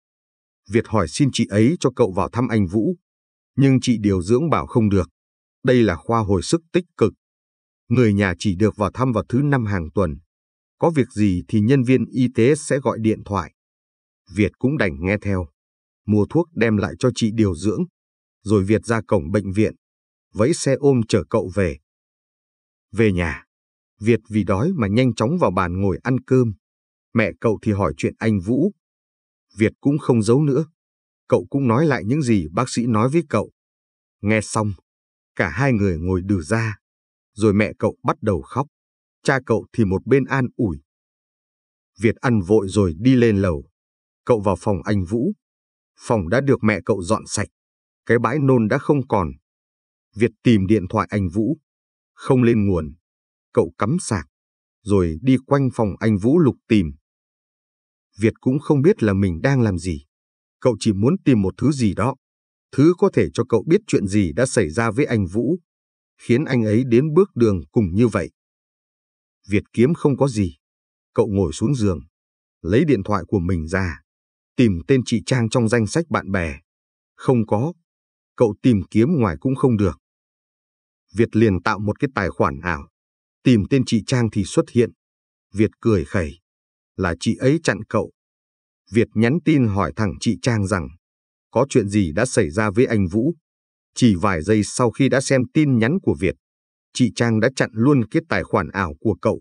Việt hỏi xin chị ấy cho cậu vào thăm anh Vũ. Nhưng chị điều dưỡng bảo không được. Đây là khoa hồi sức tích cực. Người nhà chỉ được vào thăm vào thứ năm hàng tuần. Có việc gì thì nhân viên y tế sẽ gọi điện thoại. Việt cũng đành nghe theo. Mua thuốc đem lại cho chị điều dưỡng rồi Việt ra cổng bệnh viện, vẫy xe ôm chở cậu về. Về nhà, Việt vì đói mà nhanh chóng vào bàn ngồi ăn cơm. Mẹ cậu thì hỏi chuyện anh Vũ. Việt cũng không giấu nữa. Cậu cũng nói lại những gì bác sĩ nói với cậu. Nghe xong, cả hai người ngồi đừ ra. Rồi mẹ cậu bắt đầu khóc. Cha cậu thì một bên an ủi. Việt ăn vội rồi đi lên lầu. Cậu vào phòng anh Vũ. Phòng đã được mẹ cậu dọn sạch cái bãi nôn đã không còn. Việt tìm điện thoại anh Vũ, không lên nguồn. Cậu cắm sạc, rồi đi quanh phòng anh Vũ lục tìm. Việt cũng không biết là mình đang làm gì. Cậu chỉ muốn tìm một thứ gì đó, thứ có thể cho cậu biết chuyện gì đã xảy ra với anh Vũ, khiến anh ấy đến bước đường cùng như vậy. Việt kiếm không có gì. Cậu ngồi xuống giường, lấy điện thoại của mình ra, tìm tên chị Trang trong danh sách bạn bè. Không có, cậu tìm kiếm ngoài cũng không được. Việt liền tạo một cái tài khoản ảo, tìm tên chị Trang thì xuất hiện. Việt cười khẩy, là chị ấy chặn cậu. Việt nhắn tin hỏi thẳng chị Trang rằng, có chuyện gì đã xảy ra với anh Vũ? Chỉ vài giây sau khi đã xem tin nhắn của Việt, chị Trang đã chặn luôn cái tài khoản ảo của cậu.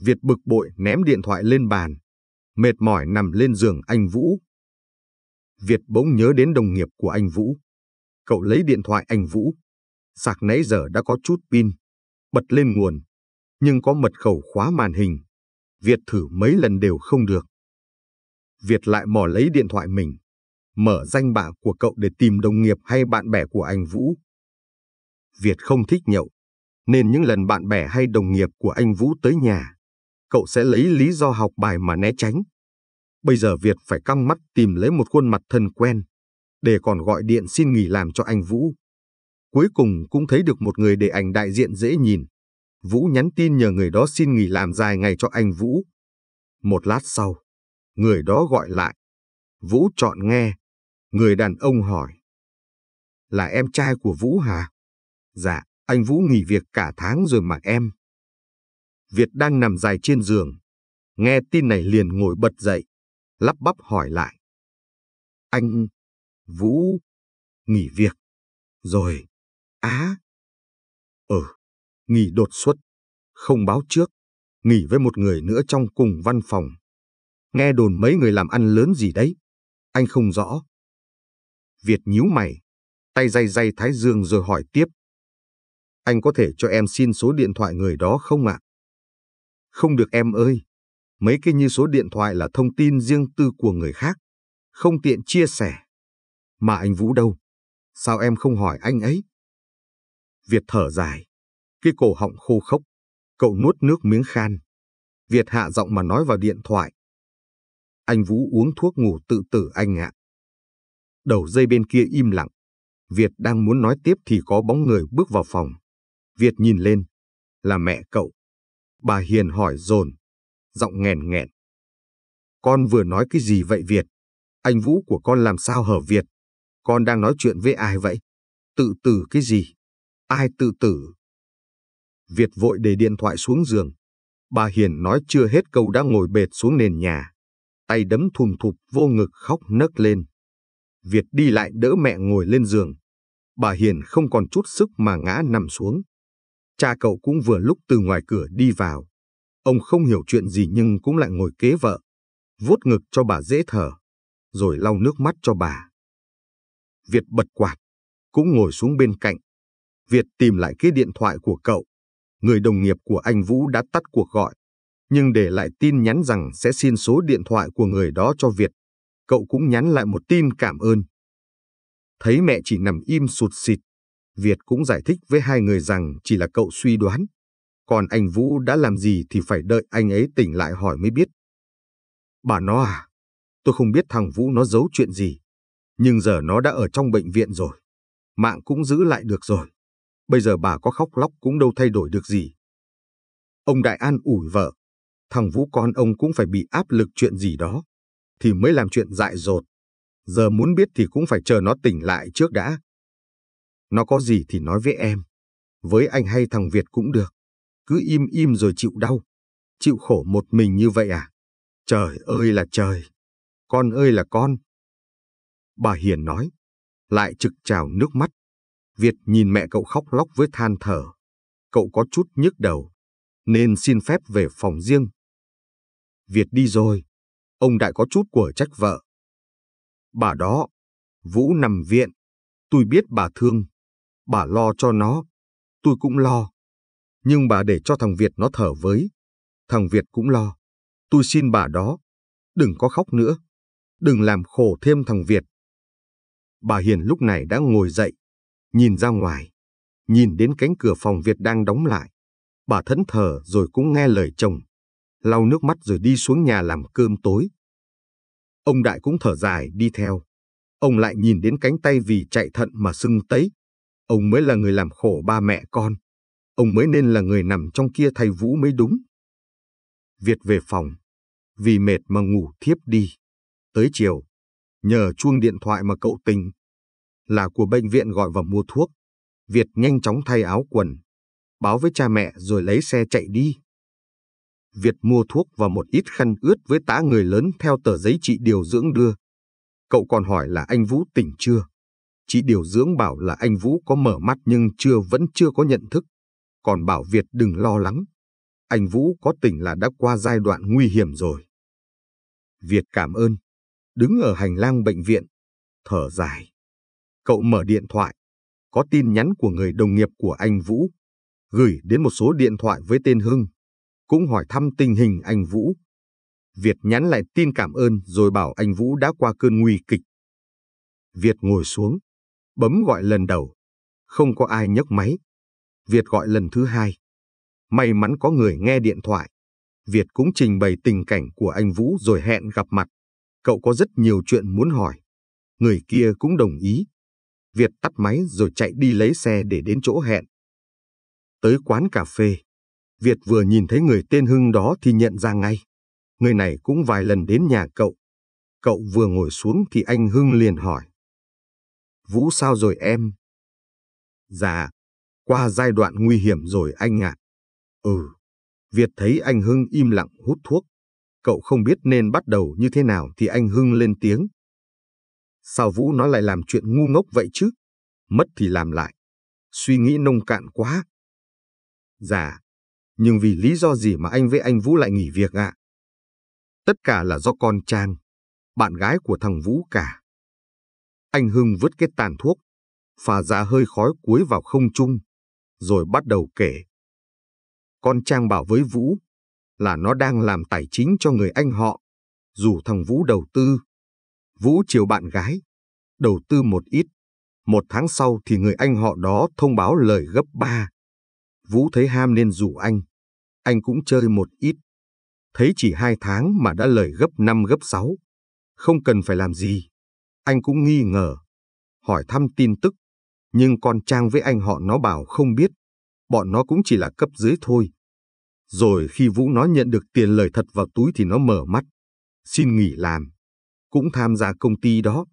Việt bực bội ném điện thoại lên bàn, mệt mỏi nằm lên giường anh Vũ. Việt bỗng nhớ đến đồng nghiệp của anh Vũ. Cậu lấy điện thoại anh Vũ. Sạc nãy giờ đã có chút pin. Bật lên nguồn. Nhưng có mật khẩu khóa màn hình. Việt thử mấy lần đều không được. Việt lại mò lấy điện thoại mình. Mở danh bạ của cậu để tìm đồng nghiệp hay bạn bè của anh Vũ. Việt không thích nhậu. Nên những lần bạn bè hay đồng nghiệp của anh Vũ tới nhà, cậu sẽ lấy lý do học bài mà né tránh. Bây giờ Việt phải căng mắt tìm lấy một khuôn mặt thân quen, để còn gọi điện xin nghỉ làm cho anh Vũ. Cuối cùng cũng thấy được một người để ảnh đại diện dễ nhìn. Vũ nhắn tin nhờ người đó xin nghỉ làm dài ngày cho anh Vũ. Một lát sau, người đó gọi lại. Vũ chọn nghe. Người đàn ông hỏi. Là em trai của Vũ hả? Dạ, anh Vũ nghỉ việc cả tháng rồi mà em. Việt đang nằm dài trên giường. Nghe tin này liền ngồi bật dậy. Lắp bắp hỏi lại. Anh, Vũ nghỉ việc. Rồi, Á. Ừ, nghỉ đột xuất, không báo trước, nghỉ với một người nữa trong cùng văn phòng. Nghe đồn mấy người làm ăn lớn gì đấy, anh không rõ. Việt nhíu mày, tay day day thái dương rồi hỏi tiếp. Anh có thể cho em xin số điện thoại người đó không ạ? À? Không được em ơi, mấy cái như số điện thoại là thông tin riêng tư của người khác, không tiện chia sẻ. Mà anh Vũ đâu? Sao em không hỏi anh ấy? Việt thở dài. Cái cổ họng khô khốc. Cậu nuốt nước miếng khan. Việt hạ giọng mà nói vào điện thoại. Anh Vũ uống thuốc ngủ tự tử anh ạ. Đầu dây bên kia im lặng. Việt đang muốn nói tiếp thì có bóng người bước vào phòng. Việt nhìn lên. Là mẹ cậu. Bà Hiền hỏi dồn Giọng nghèn nghẹn. Con vừa nói cái gì vậy Việt? Anh Vũ của con làm sao hở Việt? Con đang nói chuyện với ai vậy? Tự tử cái gì? Ai tự tử? Việt vội để điện thoại xuống giường. Bà Hiền nói chưa hết câu đã ngồi bệt xuống nền nhà. Tay đấm thùm thụp vô ngực khóc nấc lên. Việt đi lại đỡ mẹ ngồi lên giường. Bà Hiền không còn chút sức mà ngã nằm xuống. Cha cậu cũng vừa lúc từ ngoài cửa đi vào. Ông không hiểu chuyện gì nhưng cũng lại ngồi kế vợ. vuốt ngực cho bà dễ thở. Rồi lau nước mắt cho bà. Việt bật quạt, cũng ngồi xuống bên cạnh. Việt tìm lại cái điện thoại của cậu. Người đồng nghiệp của anh Vũ đã tắt cuộc gọi, nhưng để lại tin nhắn rằng sẽ xin số điện thoại của người đó cho Việt. Cậu cũng nhắn lại một tin cảm ơn. Thấy mẹ chỉ nằm im sụt xịt, Việt cũng giải thích với hai người rằng chỉ là cậu suy đoán. Còn anh Vũ đã làm gì thì phải đợi anh ấy tỉnh lại hỏi mới biết. Bà nó à, tôi không biết thằng Vũ nó giấu chuyện gì. Nhưng giờ nó đã ở trong bệnh viện rồi. Mạng cũng giữ lại được rồi. Bây giờ bà có khóc lóc cũng đâu thay đổi được gì. Ông Đại An ủi vợ. Thằng Vũ con ông cũng phải bị áp lực chuyện gì đó. Thì mới làm chuyện dại dột. Giờ muốn biết thì cũng phải chờ nó tỉnh lại trước đã. Nó có gì thì nói với em. Với anh hay thằng Việt cũng được. Cứ im im rồi chịu đau. Chịu khổ một mình như vậy à? Trời ơi là trời! Con ơi là con! Bà Hiền nói, lại trực trào nước mắt. Việt nhìn mẹ cậu khóc lóc với than thở. Cậu có chút nhức đầu, nên xin phép về phòng riêng. Việt đi rồi, ông đại có chút của trách vợ. Bà đó, Vũ nằm viện, tôi biết bà thương, bà lo cho nó, tôi cũng lo. Nhưng bà để cho thằng Việt nó thở với, thằng Việt cũng lo. Tôi xin bà đó, đừng có khóc nữa, đừng làm khổ thêm thằng Việt. Bà Hiền lúc này đã ngồi dậy, nhìn ra ngoài, nhìn đến cánh cửa phòng Việt đang đóng lại. Bà thẫn thờ rồi cũng nghe lời chồng, lau nước mắt rồi đi xuống nhà làm cơm tối. Ông Đại cũng thở dài đi theo. Ông lại nhìn đến cánh tay vì chạy thận mà sưng tấy. Ông mới là người làm khổ ba mẹ con. Ông mới nên là người nằm trong kia thay Vũ mới đúng. Việt về phòng. Vì mệt mà ngủ thiếp đi. Tới chiều, nhờ chuông điện thoại mà cậu tình là của bệnh viện gọi vào mua thuốc. Việt nhanh chóng thay áo quần, báo với cha mẹ rồi lấy xe chạy đi. Việt mua thuốc và một ít khăn ướt với tá người lớn theo tờ giấy chị điều dưỡng đưa. Cậu còn hỏi là anh Vũ tỉnh chưa? Chị điều dưỡng bảo là anh Vũ có mở mắt nhưng chưa vẫn chưa có nhận thức, còn bảo Việt đừng lo lắng. Anh Vũ có tỉnh là đã qua giai đoạn nguy hiểm rồi. Việt cảm ơn đứng ở hành lang bệnh viện, thở dài. Cậu mở điện thoại, có tin nhắn của người đồng nghiệp của anh Vũ, gửi đến một số điện thoại với tên Hưng, cũng hỏi thăm tình hình anh Vũ. Việt nhắn lại tin cảm ơn rồi bảo anh Vũ đã qua cơn nguy kịch. Việt ngồi xuống, bấm gọi lần đầu, không có ai nhấc máy. Việt gọi lần thứ hai. May mắn có người nghe điện thoại. Việt cũng trình bày tình cảnh của anh Vũ rồi hẹn gặp mặt. Cậu có rất nhiều chuyện muốn hỏi. Người kia cũng đồng ý. Việt tắt máy rồi chạy đi lấy xe để đến chỗ hẹn. Tới quán cà phê, Việt vừa nhìn thấy người tên Hưng đó thì nhận ra ngay. Người này cũng vài lần đến nhà cậu. Cậu vừa ngồi xuống thì anh Hưng liền hỏi. Vũ sao rồi em? Dạ, qua giai đoạn nguy hiểm rồi anh ạ. À. Ừ, Việt thấy anh Hưng im lặng hút thuốc. Cậu không biết nên bắt đầu như thế nào thì anh Hưng lên tiếng. Sao Vũ nó lại làm chuyện ngu ngốc vậy chứ? Mất thì làm lại. Suy nghĩ nông cạn quá. Dạ, nhưng vì lý do gì mà anh với anh Vũ lại nghỉ việc ạ? Tất cả là do con Trang, bạn gái của thằng Vũ cả. Anh Hưng vứt cái tàn thuốc, phà ra hơi khói cuối vào không trung, rồi bắt đầu kể. Con Trang bảo với Vũ là nó đang làm tài chính cho người anh họ. Dù thằng Vũ đầu tư, Vũ chiều bạn gái, đầu tư một ít. Một tháng sau thì người anh họ đó thông báo lời gấp ba. Vũ thấy ham nên rủ anh. Anh cũng chơi một ít. Thấy chỉ hai tháng mà đã lời gấp năm gấp sáu. Không cần phải làm gì. Anh cũng nghi ngờ. Hỏi thăm tin tức. Nhưng con Trang với anh họ nó bảo không biết. Bọn nó cũng chỉ là cấp dưới thôi. Rồi khi Vũ nó nhận được tiền lời thật vào túi thì nó mở mắt, xin nghỉ làm. Cũng tham gia công ty đó.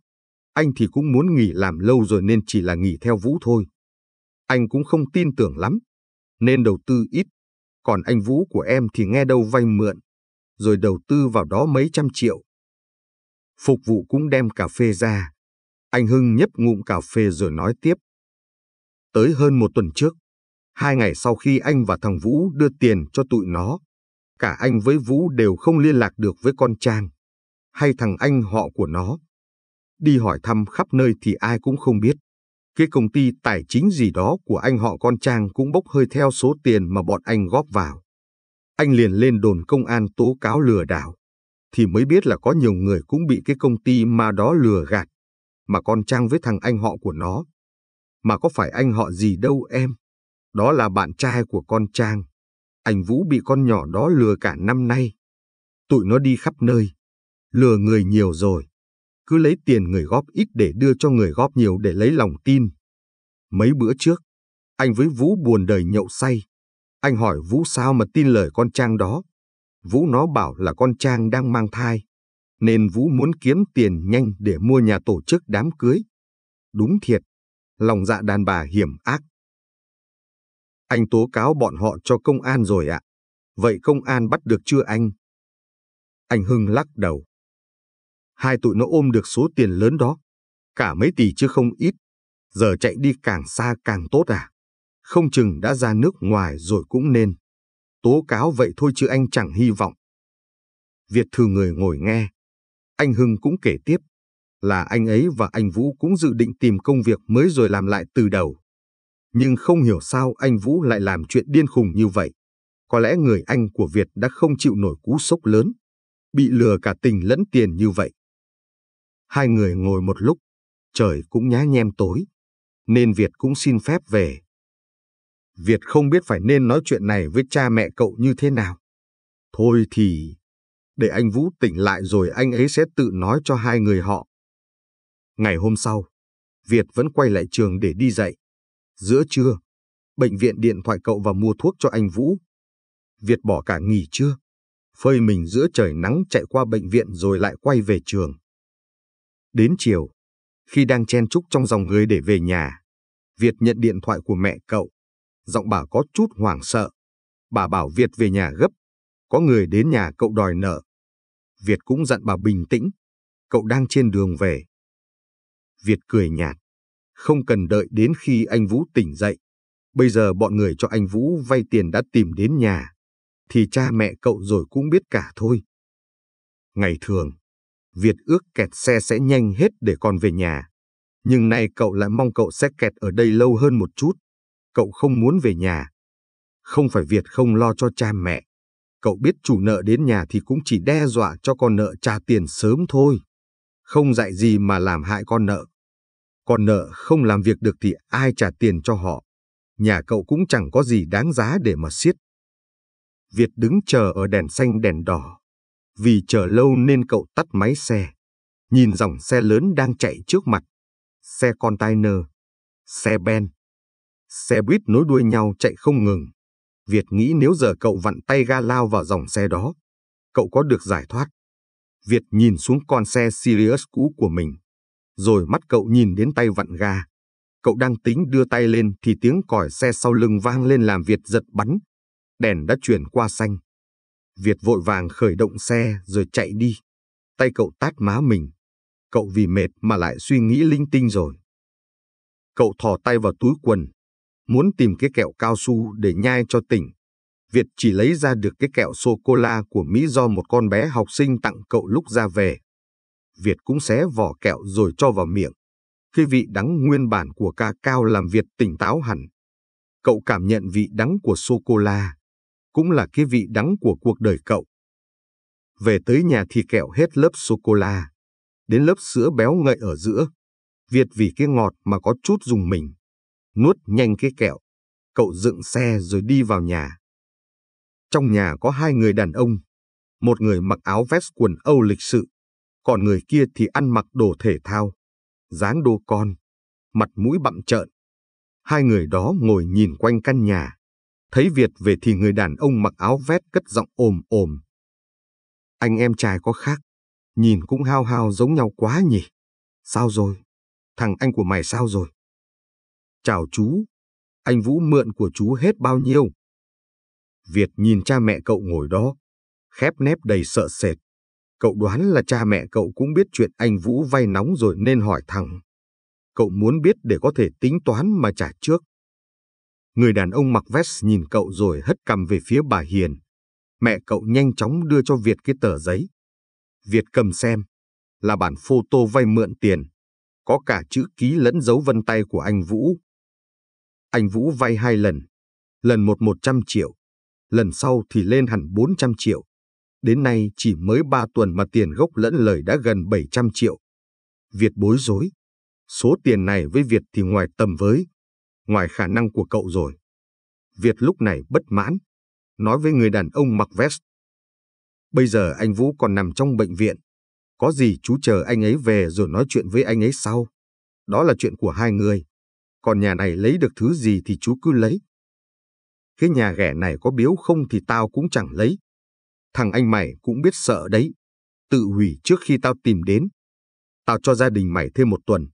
Anh thì cũng muốn nghỉ làm lâu rồi nên chỉ là nghỉ theo Vũ thôi. Anh cũng không tin tưởng lắm, nên đầu tư ít. Còn anh Vũ của em thì nghe đâu vay mượn, rồi đầu tư vào đó mấy trăm triệu. Phục vụ cũng đem cà phê ra. Anh Hưng nhấp ngụm cà phê rồi nói tiếp. Tới hơn một tuần trước, Hai ngày sau khi anh và thằng Vũ đưa tiền cho tụi nó, cả anh với Vũ đều không liên lạc được với con Trang, hay thằng anh họ của nó. Đi hỏi thăm khắp nơi thì ai cũng không biết. Cái công ty tài chính gì đó của anh họ con Trang cũng bốc hơi theo số tiền mà bọn anh góp vào. Anh liền lên đồn công an tố cáo lừa đảo, thì mới biết là có nhiều người cũng bị cái công ty mà đó lừa gạt, mà con Trang với thằng anh họ của nó. Mà có phải anh họ gì đâu em. Đó là bạn trai của con Trang. Anh Vũ bị con nhỏ đó lừa cả năm nay. Tụi nó đi khắp nơi. Lừa người nhiều rồi. Cứ lấy tiền người góp ít để đưa cho người góp nhiều để lấy lòng tin. Mấy bữa trước, anh với Vũ buồn đời nhậu say. Anh hỏi Vũ sao mà tin lời con Trang đó. Vũ nó bảo là con Trang đang mang thai. Nên Vũ muốn kiếm tiền nhanh để mua nhà tổ chức đám cưới. Đúng thiệt, lòng dạ đàn bà hiểm ác anh tố cáo bọn họ cho công an rồi ạ. Vậy công an bắt được chưa anh? Anh Hưng lắc đầu. Hai tụi nó ôm được số tiền lớn đó. Cả mấy tỷ chứ không ít. Giờ chạy đi càng xa càng tốt à? Không chừng đã ra nước ngoài rồi cũng nên. Tố cáo vậy thôi chứ anh chẳng hy vọng. Việt thư người ngồi nghe. Anh Hưng cũng kể tiếp là anh ấy và anh Vũ cũng dự định tìm công việc mới rồi làm lại từ đầu nhưng không hiểu sao anh Vũ lại làm chuyện điên khùng như vậy. Có lẽ người anh của Việt đã không chịu nổi cú sốc lớn, bị lừa cả tình lẫn tiền như vậy. Hai người ngồi một lúc, trời cũng nhá nhem tối, nên Việt cũng xin phép về. Việt không biết phải nên nói chuyện này với cha mẹ cậu như thế nào. Thôi thì, để anh Vũ tỉnh lại rồi anh ấy sẽ tự nói cho hai người họ. Ngày hôm sau, Việt vẫn quay lại trường để đi dạy. Giữa trưa, bệnh viện điện thoại cậu và mua thuốc cho anh Vũ. Việt bỏ cả nghỉ trưa, phơi mình giữa trời nắng chạy qua bệnh viện rồi lại quay về trường. Đến chiều, khi đang chen chúc trong dòng người để về nhà, Việt nhận điện thoại của mẹ cậu. Giọng bà có chút hoảng sợ. Bà bảo Việt về nhà gấp, có người đến nhà cậu đòi nợ. Việt cũng dặn bà bình tĩnh, cậu đang trên đường về. Việt cười nhạt, không cần đợi đến khi anh Vũ tỉnh dậy. Bây giờ bọn người cho anh Vũ vay tiền đã tìm đến nhà, thì cha mẹ cậu rồi cũng biết cả thôi. Ngày thường, Việt ước kẹt xe sẽ nhanh hết để con về nhà. Nhưng nay cậu lại mong cậu sẽ kẹt ở đây lâu hơn một chút. Cậu không muốn về nhà. Không phải Việt không lo cho cha mẹ. Cậu biết chủ nợ đến nhà thì cũng chỉ đe dọa cho con nợ trả tiền sớm thôi. Không dạy gì mà làm hại con nợ. Còn nợ không làm việc được thì ai trả tiền cho họ. Nhà cậu cũng chẳng có gì đáng giá để mà siết. Việt đứng chờ ở đèn xanh đèn đỏ. Vì chờ lâu nên cậu tắt máy xe. Nhìn dòng xe lớn đang chạy trước mặt. Xe container, xe ben. Xe buýt nối đuôi nhau chạy không ngừng. Việt nghĩ nếu giờ cậu vặn tay ga lao vào dòng xe đó, cậu có được giải thoát. Việt nhìn xuống con xe Sirius cũ của mình rồi mắt cậu nhìn đến tay vặn ga. Cậu đang tính đưa tay lên thì tiếng còi xe sau lưng vang lên làm Việt giật bắn. Đèn đã chuyển qua xanh. Việt vội vàng khởi động xe rồi chạy đi. Tay cậu tát má mình. Cậu vì mệt mà lại suy nghĩ linh tinh rồi. Cậu thò tay vào túi quần, muốn tìm cái kẹo cao su để nhai cho tỉnh. Việt chỉ lấy ra được cái kẹo sô-cô-la của Mỹ do một con bé học sinh tặng cậu lúc ra về. Việt cũng xé vỏ kẹo rồi cho vào miệng. Khi vị đắng nguyên bản của ca cao làm Việt tỉnh táo hẳn. Cậu cảm nhận vị đắng của sô-cô-la, cũng là cái vị đắng của cuộc đời cậu. Về tới nhà thì kẹo hết lớp sô-cô-la, đến lớp sữa béo ngậy ở giữa. Việt vì cái ngọt mà có chút dùng mình. Nuốt nhanh cái kẹo, cậu dựng xe rồi đi vào nhà. Trong nhà có hai người đàn ông, một người mặc áo vest quần Âu lịch sự, còn người kia thì ăn mặc đồ thể thao, dáng đô con, mặt mũi bặm trợn. Hai người đó ngồi nhìn quanh căn nhà, thấy Việt về thì người đàn ông mặc áo vét cất giọng ồm ồm. Anh em trai có khác, nhìn cũng hao hao giống nhau quá nhỉ. Sao rồi? Thằng anh của mày sao rồi? Chào chú, anh Vũ mượn của chú hết bao nhiêu? Việt nhìn cha mẹ cậu ngồi đó, khép nép đầy sợ sệt, Cậu đoán là cha mẹ cậu cũng biết chuyện anh Vũ vay nóng rồi nên hỏi thẳng. Cậu muốn biết để có thể tính toán mà trả trước. Người đàn ông mặc vest nhìn cậu rồi hất cằm về phía bà Hiền. Mẹ cậu nhanh chóng đưa cho Việt cái tờ giấy. Việt cầm xem. Là bản photo vay mượn tiền. Có cả chữ ký lẫn dấu vân tay của anh Vũ. Anh Vũ vay hai lần. Lần một 100 triệu. Lần sau thì lên hẳn 400 triệu. Đến nay chỉ mới 3 tuần mà tiền gốc lẫn lời đã gần 700 triệu. Việt bối rối. Số tiền này với Việt thì ngoài tầm với, ngoài khả năng của cậu rồi. Việt lúc này bất mãn, nói với người đàn ông mặc vest. Bây giờ anh Vũ còn nằm trong bệnh viện. Có gì chú chờ anh ấy về rồi nói chuyện với anh ấy sau. Đó là chuyện của hai người. Còn nhà này lấy được thứ gì thì chú cứ lấy. Cái nhà ghẻ này có biếu không thì tao cũng chẳng lấy. Thằng anh mày cũng biết sợ đấy. Tự hủy trước khi tao tìm đến. Tao cho gia đình mày thêm một tuần.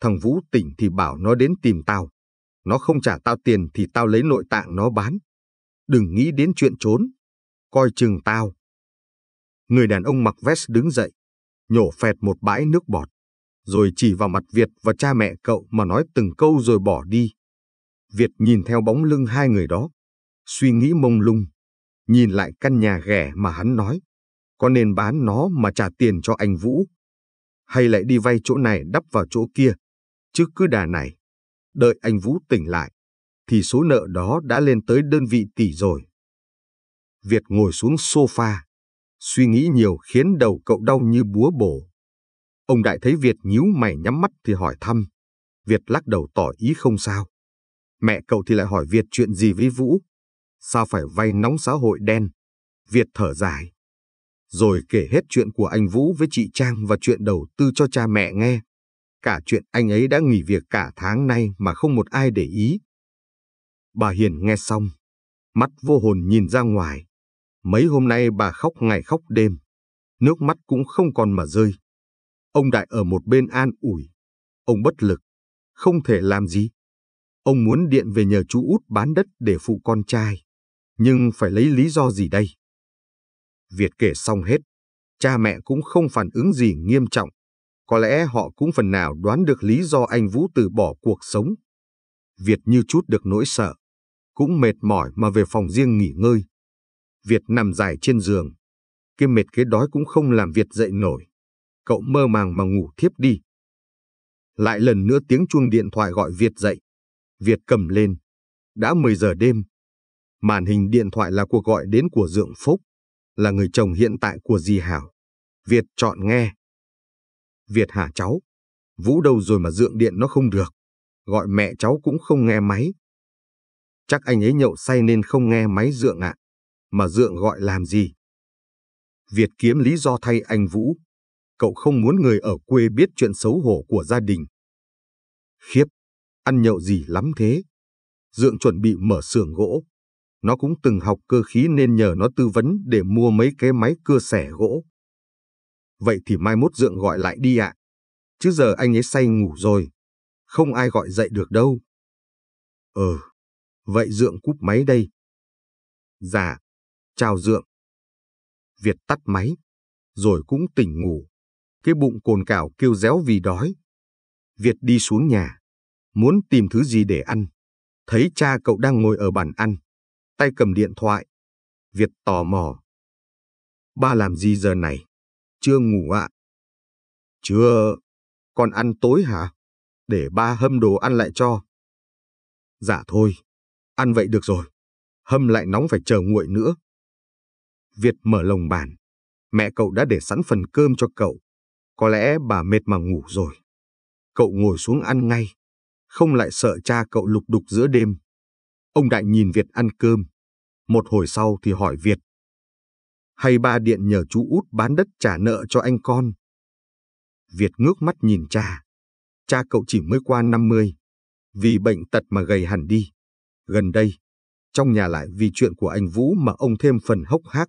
Thằng Vũ tỉnh thì bảo nó đến tìm tao. Nó không trả tao tiền thì tao lấy nội tạng nó bán. Đừng nghĩ đến chuyện trốn. Coi chừng tao. Người đàn ông mặc vest đứng dậy, nhổ phẹt một bãi nước bọt, rồi chỉ vào mặt Việt và cha mẹ cậu mà nói từng câu rồi bỏ đi. Việt nhìn theo bóng lưng hai người đó, suy nghĩ mông lung nhìn lại căn nhà ghẻ mà hắn nói. Có nên bán nó mà trả tiền cho anh Vũ? Hay lại đi vay chỗ này đắp vào chỗ kia? Chứ cứ đà này, đợi anh Vũ tỉnh lại, thì số nợ đó đã lên tới đơn vị tỷ rồi. Việt ngồi xuống sofa, suy nghĩ nhiều khiến đầu cậu đau như búa bổ. Ông đại thấy Việt nhíu mày nhắm mắt thì hỏi thăm. Việt lắc đầu tỏ ý không sao. Mẹ cậu thì lại hỏi Việt chuyện gì với Vũ sao phải vay nóng xã hội đen. Việt thở dài. Rồi kể hết chuyện của anh Vũ với chị Trang và chuyện đầu tư cho cha mẹ nghe. Cả chuyện anh ấy đã nghỉ việc cả tháng nay mà không một ai để ý. Bà Hiền nghe xong, mắt vô hồn nhìn ra ngoài. Mấy hôm nay bà khóc ngày khóc đêm, nước mắt cũng không còn mà rơi. Ông Đại ở một bên an ủi, ông bất lực, không thể làm gì. Ông muốn điện về nhờ chú út bán đất để phụ con trai. Nhưng phải lấy lý do gì đây? Việt kể xong hết, cha mẹ cũng không phản ứng gì nghiêm trọng. Có lẽ họ cũng phần nào đoán được lý do anh Vũ từ bỏ cuộc sống. Việt như chút được nỗi sợ, cũng mệt mỏi mà về phòng riêng nghỉ ngơi. Việt nằm dài trên giường, cái mệt cái đói cũng không làm Việt dậy nổi. Cậu mơ màng mà ngủ thiếp đi. Lại lần nữa tiếng chuông điện thoại gọi Việt dậy. Việt cầm lên. Đã 10 giờ đêm, Màn hình điện thoại là cuộc gọi đến của Dượng Phúc, là người chồng hiện tại của Di Hảo. Việt chọn nghe. Việt hả cháu? Vũ đâu rồi mà dượng điện nó không được. Gọi mẹ cháu cũng không nghe máy. Chắc anh ấy nhậu say nên không nghe máy dượng ạ. À. Mà dượng gọi làm gì? Việt kiếm lý do thay anh Vũ. Cậu không muốn người ở quê biết chuyện xấu hổ của gia đình. Khiếp, ăn nhậu gì lắm thế? Dượng chuẩn bị mở xưởng gỗ. Nó cũng từng học cơ khí nên nhờ nó tư vấn để mua mấy cái máy cưa xẻ gỗ. Vậy thì mai mốt dượng gọi lại đi ạ. Chứ giờ anh ấy say ngủ rồi. Không ai gọi dậy được đâu. ờ vậy dượng cúp máy đây. Dạ, chào dượng. Việt tắt máy, rồi cũng tỉnh ngủ. Cái bụng cồn cào kêu réo vì đói. Việt đi xuống nhà, muốn tìm thứ gì để ăn. Thấy cha cậu đang ngồi ở bàn ăn tay cầm điện thoại. Việt tò mò. Ba làm gì giờ này? Chưa ngủ ạ? À? Chưa. Con ăn tối hả? Để ba hâm đồ ăn lại cho. Dạ thôi, ăn vậy được rồi. Hâm lại nóng phải chờ nguội nữa. Việt mở lồng bàn. Mẹ cậu đã để sẵn phần cơm cho cậu. Có lẽ bà mệt mà ngủ rồi. Cậu ngồi xuống ăn ngay. Không lại sợ cha cậu lục đục giữa đêm. Ông Đại nhìn Việt ăn cơm. Một hồi sau thì hỏi Việt. Hay ba điện nhờ chú út bán đất trả nợ cho anh con? Việt ngước mắt nhìn cha. Cha cậu chỉ mới qua 50. Vì bệnh tật mà gầy hẳn đi. Gần đây, trong nhà lại vì chuyện của anh Vũ mà ông thêm phần hốc hác.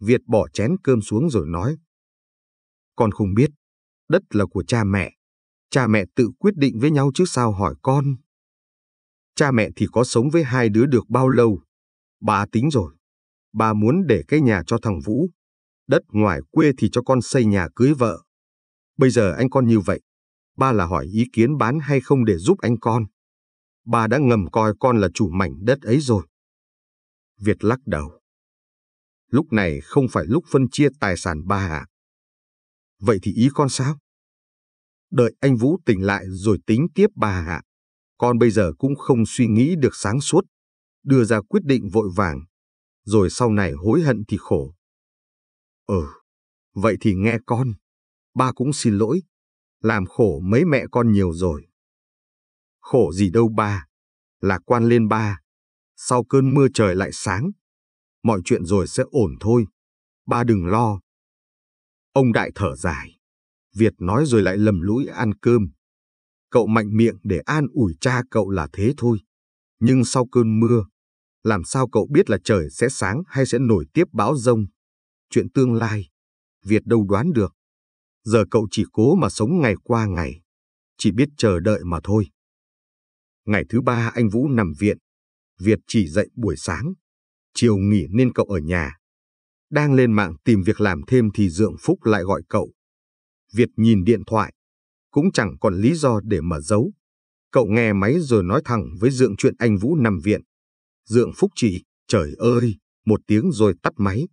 Việt bỏ chén cơm xuống rồi nói. Con không biết, đất là của cha mẹ. Cha mẹ tự quyết định với nhau chứ sao hỏi con. Cha mẹ thì có sống với hai đứa được bao lâu Bà tính rồi. Bà muốn để cái nhà cho thằng Vũ. Đất ngoài quê thì cho con xây nhà cưới vợ. Bây giờ anh con như vậy. Ba là hỏi ý kiến bán hay không để giúp anh con. Ba đã ngầm coi con là chủ mảnh đất ấy rồi. Việt lắc đầu. Lúc này không phải lúc phân chia tài sản ba ạ. Vậy thì ý con sao? Đợi anh Vũ tỉnh lại rồi tính tiếp ba ạ. Con bây giờ cũng không suy nghĩ được sáng suốt đưa ra quyết định vội vàng, rồi sau này hối hận thì khổ. Ừ, vậy thì nghe con, ba cũng xin lỗi, làm khổ mấy mẹ con nhiều rồi. Khổ gì đâu ba, là quan lên ba, sau cơn mưa trời lại sáng, mọi chuyện rồi sẽ ổn thôi, ba đừng lo. Ông Đại thở dài, Việt nói rồi lại lầm lũi ăn cơm. Cậu mạnh miệng để an ủi cha cậu là thế thôi, nhưng sau cơn mưa, làm sao cậu biết là trời sẽ sáng hay sẽ nổi tiếp bão rông? Chuyện tương lai, Việt đâu đoán được. Giờ cậu chỉ cố mà sống ngày qua ngày, chỉ biết chờ đợi mà thôi. Ngày thứ ba anh Vũ nằm viện, Việt chỉ dậy buổi sáng, chiều nghỉ nên cậu ở nhà. Đang lên mạng tìm việc làm thêm thì Dượng Phúc lại gọi cậu. Việt nhìn điện thoại, cũng chẳng còn lý do để mà giấu. Cậu nghe máy rồi nói thẳng với Dượng chuyện anh Vũ nằm viện. Dượng Phúc Trì, trời ơi, một tiếng rồi tắt máy.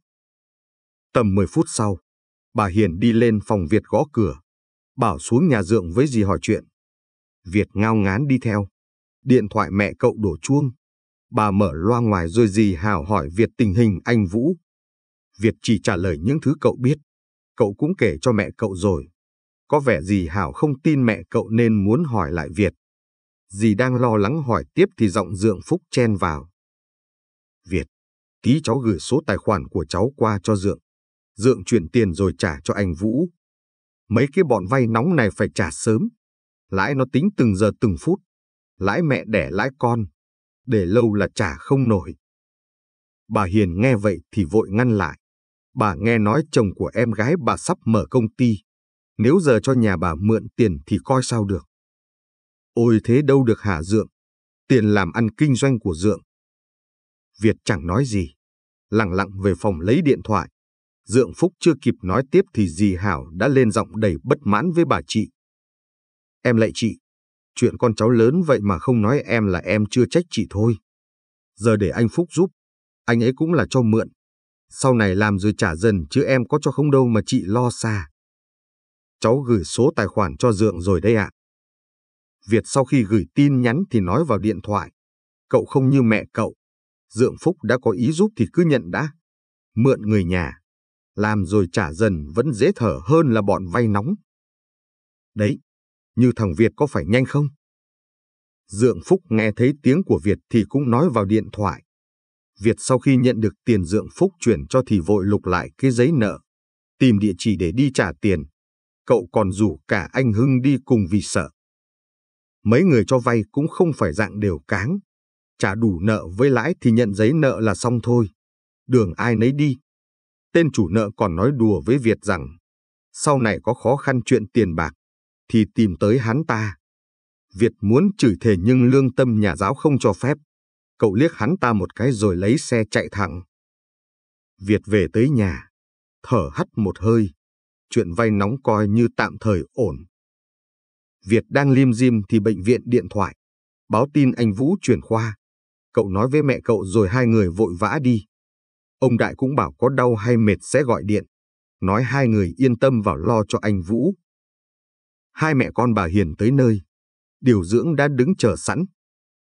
Tầm 10 phút sau, bà Hiền đi lên phòng Việt gõ cửa, bảo xuống nhà dượng với dì hỏi chuyện. Việt ngao ngán đi theo, điện thoại mẹ cậu đổ chuông. Bà mở loa ngoài rồi dì hào hỏi Việt tình hình anh Vũ. Việt chỉ trả lời những thứ cậu biết, cậu cũng kể cho mẹ cậu rồi. Có vẻ dì Hào không tin mẹ cậu nên muốn hỏi lại Việt. Dì đang lo lắng hỏi tiếp thì giọng dượng Phúc chen vào. Việt. Tí cháu gửi số tài khoản của cháu qua cho Dượng. Dượng chuyển tiền rồi trả cho anh Vũ. Mấy cái bọn vay nóng này phải trả sớm. Lãi nó tính từng giờ từng phút. Lãi mẹ đẻ lãi con. Để lâu là trả không nổi. Bà Hiền nghe vậy thì vội ngăn lại. Bà nghe nói chồng của em gái bà sắp mở công ty. Nếu giờ cho nhà bà mượn tiền thì coi sao được. Ôi thế đâu được hả Dượng. Tiền làm ăn kinh doanh của Dượng Việt chẳng nói gì, lặng lặng về phòng lấy điện thoại. Dượng Phúc chưa kịp nói tiếp thì dì Hảo đã lên giọng đầy bất mãn với bà chị. Em lại chị, chuyện con cháu lớn vậy mà không nói em là em chưa trách chị thôi. Giờ để anh Phúc giúp, anh ấy cũng là cho mượn. Sau này làm rồi trả dần chứ em có cho không đâu mà chị lo xa. Cháu gửi số tài khoản cho Dượng rồi đây ạ. Việt sau khi gửi tin nhắn thì nói vào điện thoại. Cậu không như mẹ cậu, Dượng Phúc đã có ý giúp thì cứ nhận đã. Mượn người nhà, làm rồi trả dần vẫn dễ thở hơn là bọn vay nóng. Đấy, như thằng Việt có phải nhanh không? Dượng Phúc nghe thấy tiếng của Việt thì cũng nói vào điện thoại. Việt sau khi nhận được tiền Dượng Phúc chuyển cho thì vội lục lại cái giấy nợ, tìm địa chỉ để đi trả tiền. Cậu còn rủ cả anh Hưng đi cùng vì sợ. Mấy người cho vay cũng không phải dạng đều cáng, trả đủ nợ với lãi thì nhận giấy nợ là xong thôi. Đường ai nấy đi. Tên chủ nợ còn nói đùa với Việt rằng, sau này có khó khăn chuyện tiền bạc, thì tìm tới hắn ta. Việt muốn chửi thề nhưng lương tâm nhà giáo không cho phép. Cậu liếc hắn ta một cái rồi lấy xe chạy thẳng. Việt về tới nhà, thở hắt một hơi. Chuyện vay nóng coi như tạm thời ổn. Việt đang lim dim thì bệnh viện điện thoại. Báo tin anh Vũ chuyển khoa. Cậu nói với mẹ cậu rồi hai người vội vã đi. Ông Đại cũng bảo có đau hay mệt sẽ gọi điện. Nói hai người yên tâm vào lo cho anh Vũ. Hai mẹ con bà Hiền tới nơi. Điều dưỡng đã đứng chờ sẵn.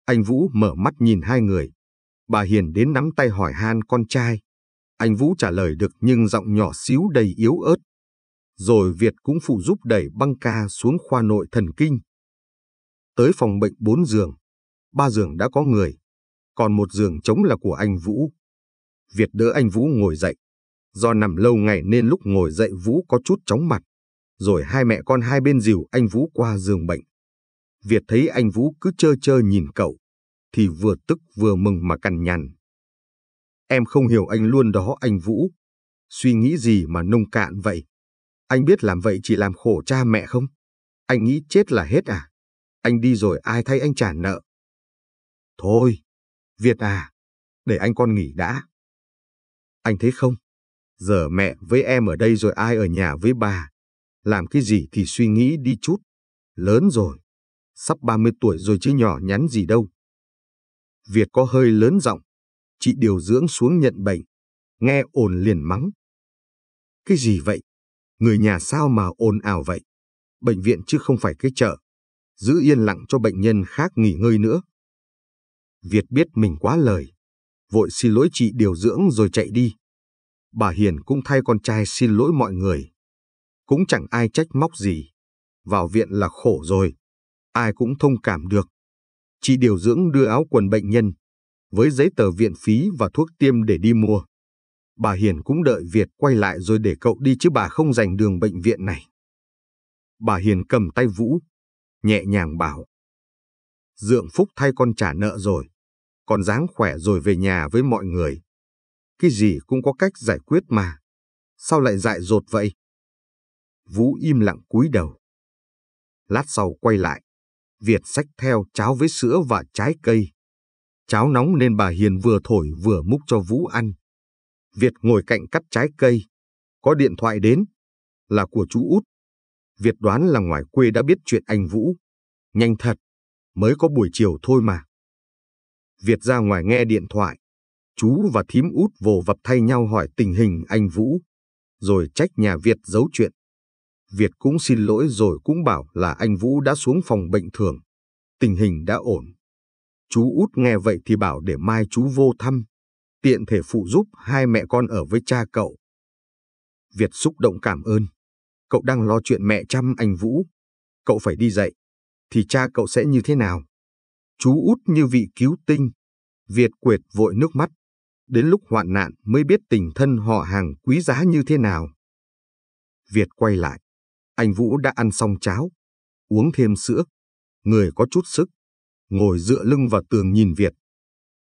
Anh Vũ mở mắt nhìn hai người. Bà Hiền đến nắm tay hỏi han con trai. Anh Vũ trả lời được nhưng giọng nhỏ xíu đầy yếu ớt. Rồi Việt cũng phụ giúp đẩy băng ca xuống khoa nội thần kinh. Tới phòng bệnh bốn giường. Ba giường đã có người còn một giường trống là của anh Vũ. Việt đỡ anh Vũ ngồi dậy. Do nằm lâu ngày nên lúc ngồi dậy Vũ có chút chóng mặt. Rồi hai mẹ con hai bên dìu anh Vũ qua giường bệnh. Việt thấy anh Vũ cứ chơ chơ nhìn cậu, thì vừa tức vừa mừng mà cằn nhằn. Em không hiểu anh luôn đó anh Vũ. Suy nghĩ gì mà nông cạn vậy? Anh biết làm vậy chỉ làm khổ cha mẹ không? Anh nghĩ chết là hết à? Anh đi rồi ai thay anh trả nợ? Thôi, Việt à, để anh con nghỉ đã. Anh thấy không, giờ mẹ với em ở đây rồi ai ở nhà với bà. Làm cái gì thì suy nghĩ đi chút, lớn rồi, sắp 30 tuổi rồi chứ nhỏ nhắn gì đâu. Việt có hơi lớn giọng, chị điều dưỡng xuống nhận bệnh, nghe ồn liền mắng. Cái gì vậy? Người nhà sao mà ồn ào vậy? Bệnh viện chứ không phải cái chợ. Giữ yên lặng cho bệnh nhân khác nghỉ ngơi nữa. Việt biết mình quá lời, vội xin lỗi chị điều dưỡng rồi chạy đi. Bà Hiền cũng thay con trai xin lỗi mọi người. Cũng chẳng ai trách móc gì. Vào viện là khổ rồi, ai cũng thông cảm được. Chị điều dưỡng đưa áo quần bệnh nhân, với giấy tờ viện phí và thuốc tiêm để đi mua. Bà Hiền cũng đợi Việt quay lại rồi để cậu đi chứ bà không dành đường bệnh viện này. Bà Hiền cầm tay Vũ, nhẹ nhàng bảo. Dượng Phúc thay con trả nợ rồi, còn dáng khỏe rồi về nhà với mọi người. Cái gì cũng có cách giải quyết mà. Sao lại dại dột vậy? Vũ im lặng cúi đầu. Lát sau quay lại, Việt xách theo cháo với sữa và trái cây. Cháo nóng nên bà Hiền vừa thổi vừa múc cho Vũ ăn. Việt ngồi cạnh cắt trái cây. Có điện thoại đến. Là của chú út. Việt đoán là ngoài quê đã biết chuyện anh Vũ. Nhanh thật mới có buổi chiều thôi mà. Việt ra ngoài nghe điện thoại, chú và thím út vồ vập thay nhau hỏi tình hình anh Vũ, rồi trách nhà Việt giấu chuyện. Việt cũng xin lỗi rồi cũng bảo là anh Vũ đã xuống phòng bệnh thường, tình hình đã ổn. Chú út nghe vậy thì bảo để mai chú vô thăm, tiện thể phụ giúp hai mẹ con ở với cha cậu. Việt xúc động cảm ơn. Cậu đang lo chuyện mẹ chăm anh Vũ. Cậu phải đi dạy thì cha cậu sẽ như thế nào? Chú út như vị cứu tinh, Việt quệt vội nước mắt, đến lúc hoạn nạn mới biết tình thân họ hàng quý giá như thế nào. Việt quay lại, anh Vũ đã ăn xong cháo, uống thêm sữa, người có chút sức, ngồi dựa lưng vào tường nhìn Việt.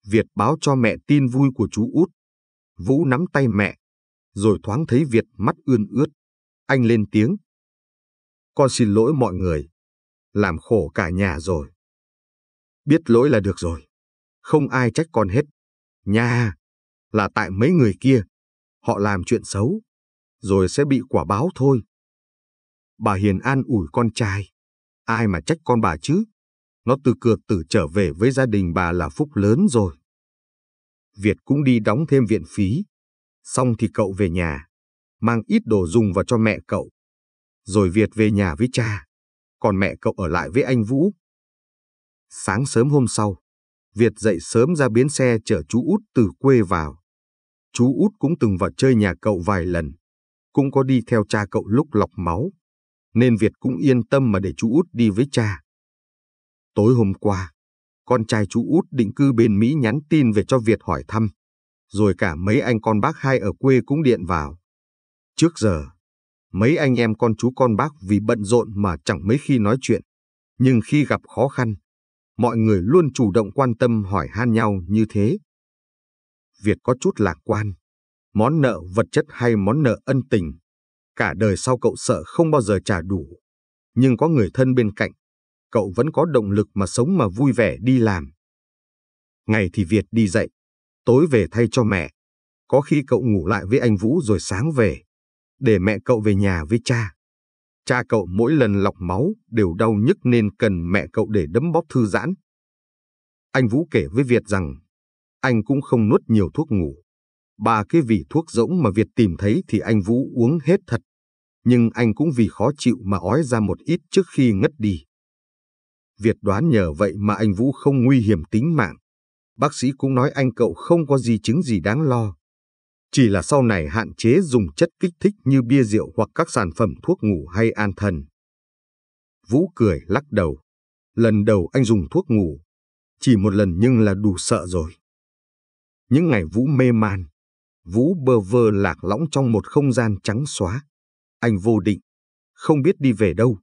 Việt báo cho mẹ tin vui của chú út. Vũ nắm tay mẹ, rồi thoáng thấy Việt mắt ươn ướt. Anh lên tiếng. Con xin lỗi mọi người làm khổ cả nhà rồi. Biết lỗi là được rồi, không ai trách con hết. Nha, là tại mấy người kia, họ làm chuyện xấu, rồi sẽ bị quả báo thôi. Bà Hiền an ủi con trai, ai mà trách con bà chứ? Nó từ cửa tử trở về với gia đình bà là phúc lớn rồi. Việt cũng đi đóng thêm viện phí. Xong thì cậu về nhà, mang ít đồ dùng vào cho mẹ cậu. Rồi Việt về nhà với cha còn mẹ cậu ở lại với anh Vũ. Sáng sớm hôm sau, Việt dậy sớm ra biến xe chở chú Út từ quê vào. Chú Út cũng từng vào chơi nhà cậu vài lần, cũng có đi theo cha cậu lúc lọc máu, nên Việt cũng yên tâm mà để chú Út đi với cha. Tối hôm qua, con trai chú Út định cư bên Mỹ nhắn tin về cho Việt hỏi thăm, rồi cả mấy anh con bác hai ở quê cũng điện vào. Trước giờ, Mấy anh em con chú con bác vì bận rộn mà chẳng mấy khi nói chuyện. Nhưng khi gặp khó khăn, mọi người luôn chủ động quan tâm hỏi han nhau như thế. Việc có chút lạc quan, món nợ vật chất hay món nợ ân tình, cả đời sau cậu sợ không bao giờ trả đủ. Nhưng có người thân bên cạnh, cậu vẫn có động lực mà sống mà vui vẻ đi làm. Ngày thì Việt đi dậy tối về thay cho mẹ. Có khi cậu ngủ lại với anh Vũ rồi sáng về để mẹ cậu về nhà với cha. Cha cậu mỗi lần lọc máu đều đau nhức nên cần mẹ cậu để đấm bóp thư giãn. Anh Vũ kể với Việt rằng, anh cũng không nuốt nhiều thuốc ngủ. Ba cái vỉ thuốc rỗng mà Việt tìm thấy thì anh Vũ uống hết thật. Nhưng anh cũng vì khó chịu mà ói ra một ít trước khi ngất đi. Việt đoán nhờ vậy mà anh Vũ không nguy hiểm tính mạng. Bác sĩ cũng nói anh cậu không có gì chứng gì đáng lo, chỉ là sau này hạn chế dùng chất kích thích như bia rượu hoặc các sản phẩm thuốc ngủ hay an thần. Vũ cười lắc đầu. Lần đầu anh dùng thuốc ngủ, chỉ một lần nhưng là đủ sợ rồi. Những ngày Vũ mê man, Vũ bơ vơ lạc lõng trong một không gian trắng xóa. Anh vô định, không biết đi về đâu.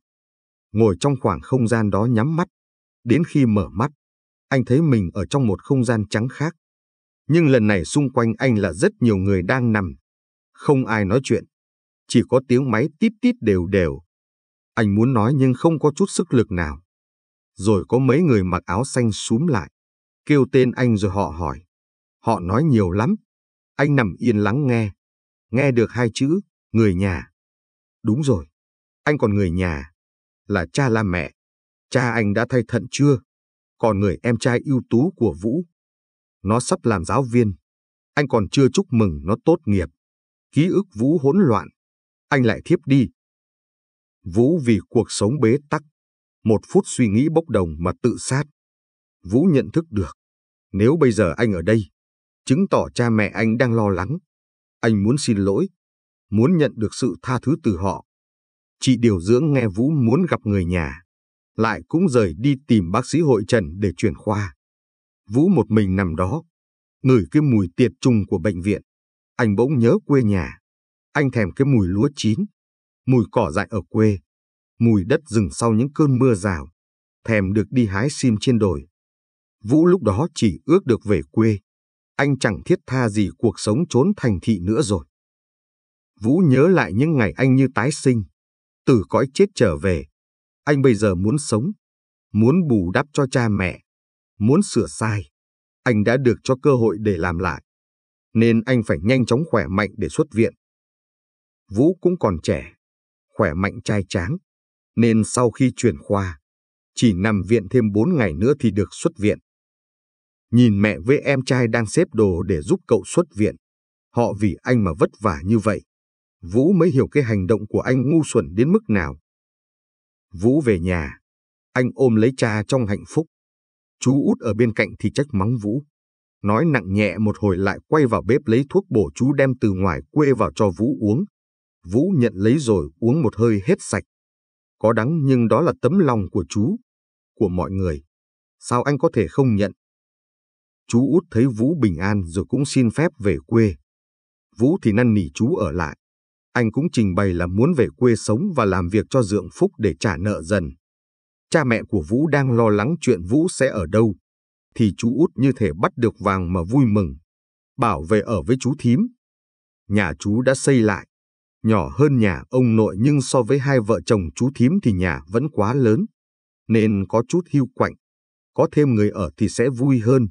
Ngồi trong khoảng không gian đó nhắm mắt, đến khi mở mắt, anh thấy mình ở trong một không gian trắng khác. Nhưng lần này xung quanh anh là rất nhiều người đang nằm. Không ai nói chuyện. Chỉ có tiếng máy tít tít đều đều. Anh muốn nói nhưng không có chút sức lực nào. Rồi có mấy người mặc áo xanh súm lại. Kêu tên anh rồi họ hỏi. Họ nói nhiều lắm. Anh nằm yên lắng nghe. Nghe được hai chữ, người nhà. Đúng rồi. Anh còn người nhà. Là cha là mẹ. Cha anh đã thay thận chưa? Còn người em trai ưu tú của Vũ nó sắp làm giáo viên. Anh còn chưa chúc mừng nó tốt nghiệp. Ký ức Vũ hỗn loạn. Anh lại thiếp đi. Vũ vì cuộc sống bế tắc. Một phút suy nghĩ bốc đồng mà tự sát. Vũ nhận thức được. Nếu bây giờ anh ở đây, chứng tỏ cha mẹ anh đang lo lắng. Anh muốn xin lỗi, muốn nhận được sự tha thứ từ họ. Chị Điều Dưỡng nghe Vũ muốn gặp người nhà, lại cũng rời đi tìm bác sĩ hội trần để chuyển khoa. Vũ một mình nằm đó, ngửi cái mùi tiệt trùng của bệnh viện. Anh bỗng nhớ quê nhà. Anh thèm cái mùi lúa chín, mùi cỏ dại ở quê, mùi đất rừng sau những cơn mưa rào, thèm được đi hái sim trên đồi. Vũ lúc đó chỉ ước được về quê. Anh chẳng thiết tha gì cuộc sống trốn thành thị nữa rồi. Vũ nhớ lại những ngày anh như tái sinh, từ cõi chết trở về. Anh bây giờ muốn sống, muốn bù đắp cho cha mẹ, muốn sửa sai, anh đã được cho cơ hội để làm lại, nên anh phải nhanh chóng khỏe mạnh để xuất viện. Vũ cũng còn trẻ, khỏe mạnh trai tráng, nên sau khi chuyển khoa, chỉ nằm viện thêm 4 ngày nữa thì được xuất viện. Nhìn mẹ với em trai đang xếp đồ để giúp cậu xuất viện, họ vì anh mà vất vả như vậy. Vũ mới hiểu cái hành động của anh ngu xuẩn đến mức nào. Vũ về nhà, anh ôm lấy cha trong hạnh phúc. Chú út ở bên cạnh thì trách mắng Vũ. Nói nặng nhẹ một hồi lại quay vào bếp lấy thuốc bổ chú đem từ ngoài quê vào cho Vũ uống. Vũ nhận lấy rồi uống một hơi hết sạch. Có đắng nhưng đó là tấm lòng của chú, của mọi người. Sao anh có thể không nhận? Chú út thấy Vũ bình an rồi cũng xin phép về quê. Vũ thì năn nỉ chú ở lại. Anh cũng trình bày là muốn về quê sống và làm việc cho Dượng Phúc để trả nợ dần cha mẹ của Vũ đang lo lắng chuyện Vũ sẽ ở đâu, thì chú út như thể bắt được vàng mà vui mừng. Bảo về ở với chú thím. Nhà chú đã xây lại, nhỏ hơn nhà ông nội nhưng so với hai vợ chồng chú thím thì nhà vẫn quá lớn, nên có chút hiu quạnh. Có thêm người ở thì sẽ vui hơn.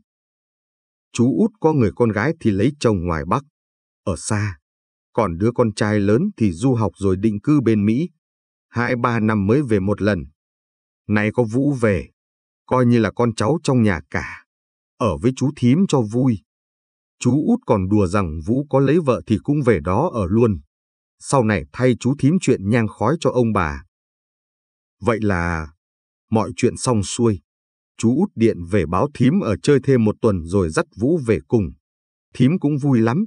Chú út có người con gái thì lấy chồng ngoài Bắc, ở xa. Còn đứa con trai lớn thì du học rồi định cư bên Mỹ. Hai ba năm mới về một lần Nay có Vũ về, coi như là con cháu trong nhà cả. Ở với chú thím cho vui. Chú út còn đùa rằng Vũ có lấy vợ thì cũng về đó ở luôn. Sau này thay chú thím chuyện nhang khói cho ông bà. Vậy là mọi chuyện xong xuôi. Chú út điện về báo thím ở chơi thêm một tuần rồi dắt Vũ về cùng. Thím cũng vui lắm.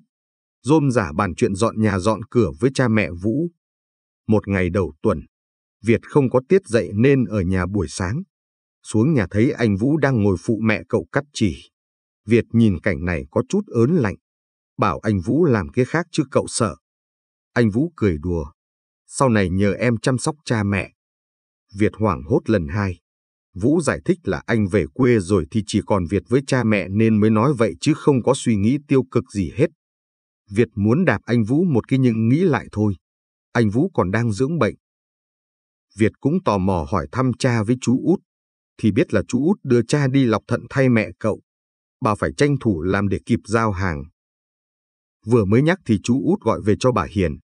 Rôm giả bàn chuyện dọn nhà dọn cửa với cha mẹ Vũ. Một ngày đầu tuần, Việt không có tiết dậy nên ở nhà buổi sáng. Xuống nhà thấy anh Vũ đang ngồi phụ mẹ cậu cắt chỉ. Việt nhìn cảnh này có chút ớn lạnh. Bảo anh Vũ làm cái khác chứ cậu sợ. Anh Vũ cười đùa. Sau này nhờ em chăm sóc cha mẹ. Việt hoảng hốt lần hai. Vũ giải thích là anh về quê rồi thì chỉ còn Việt với cha mẹ nên mới nói vậy chứ không có suy nghĩ tiêu cực gì hết. Việt muốn đạp anh Vũ một cái nhưng nghĩ lại thôi. Anh Vũ còn đang dưỡng bệnh, Việt cũng tò mò hỏi thăm cha với chú út, thì biết là chú út đưa cha đi lọc thận thay mẹ cậu. Bà phải tranh thủ làm để kịp giao hàng. Vừa mới nhắc thì chú út gọi về cho bà Hiền.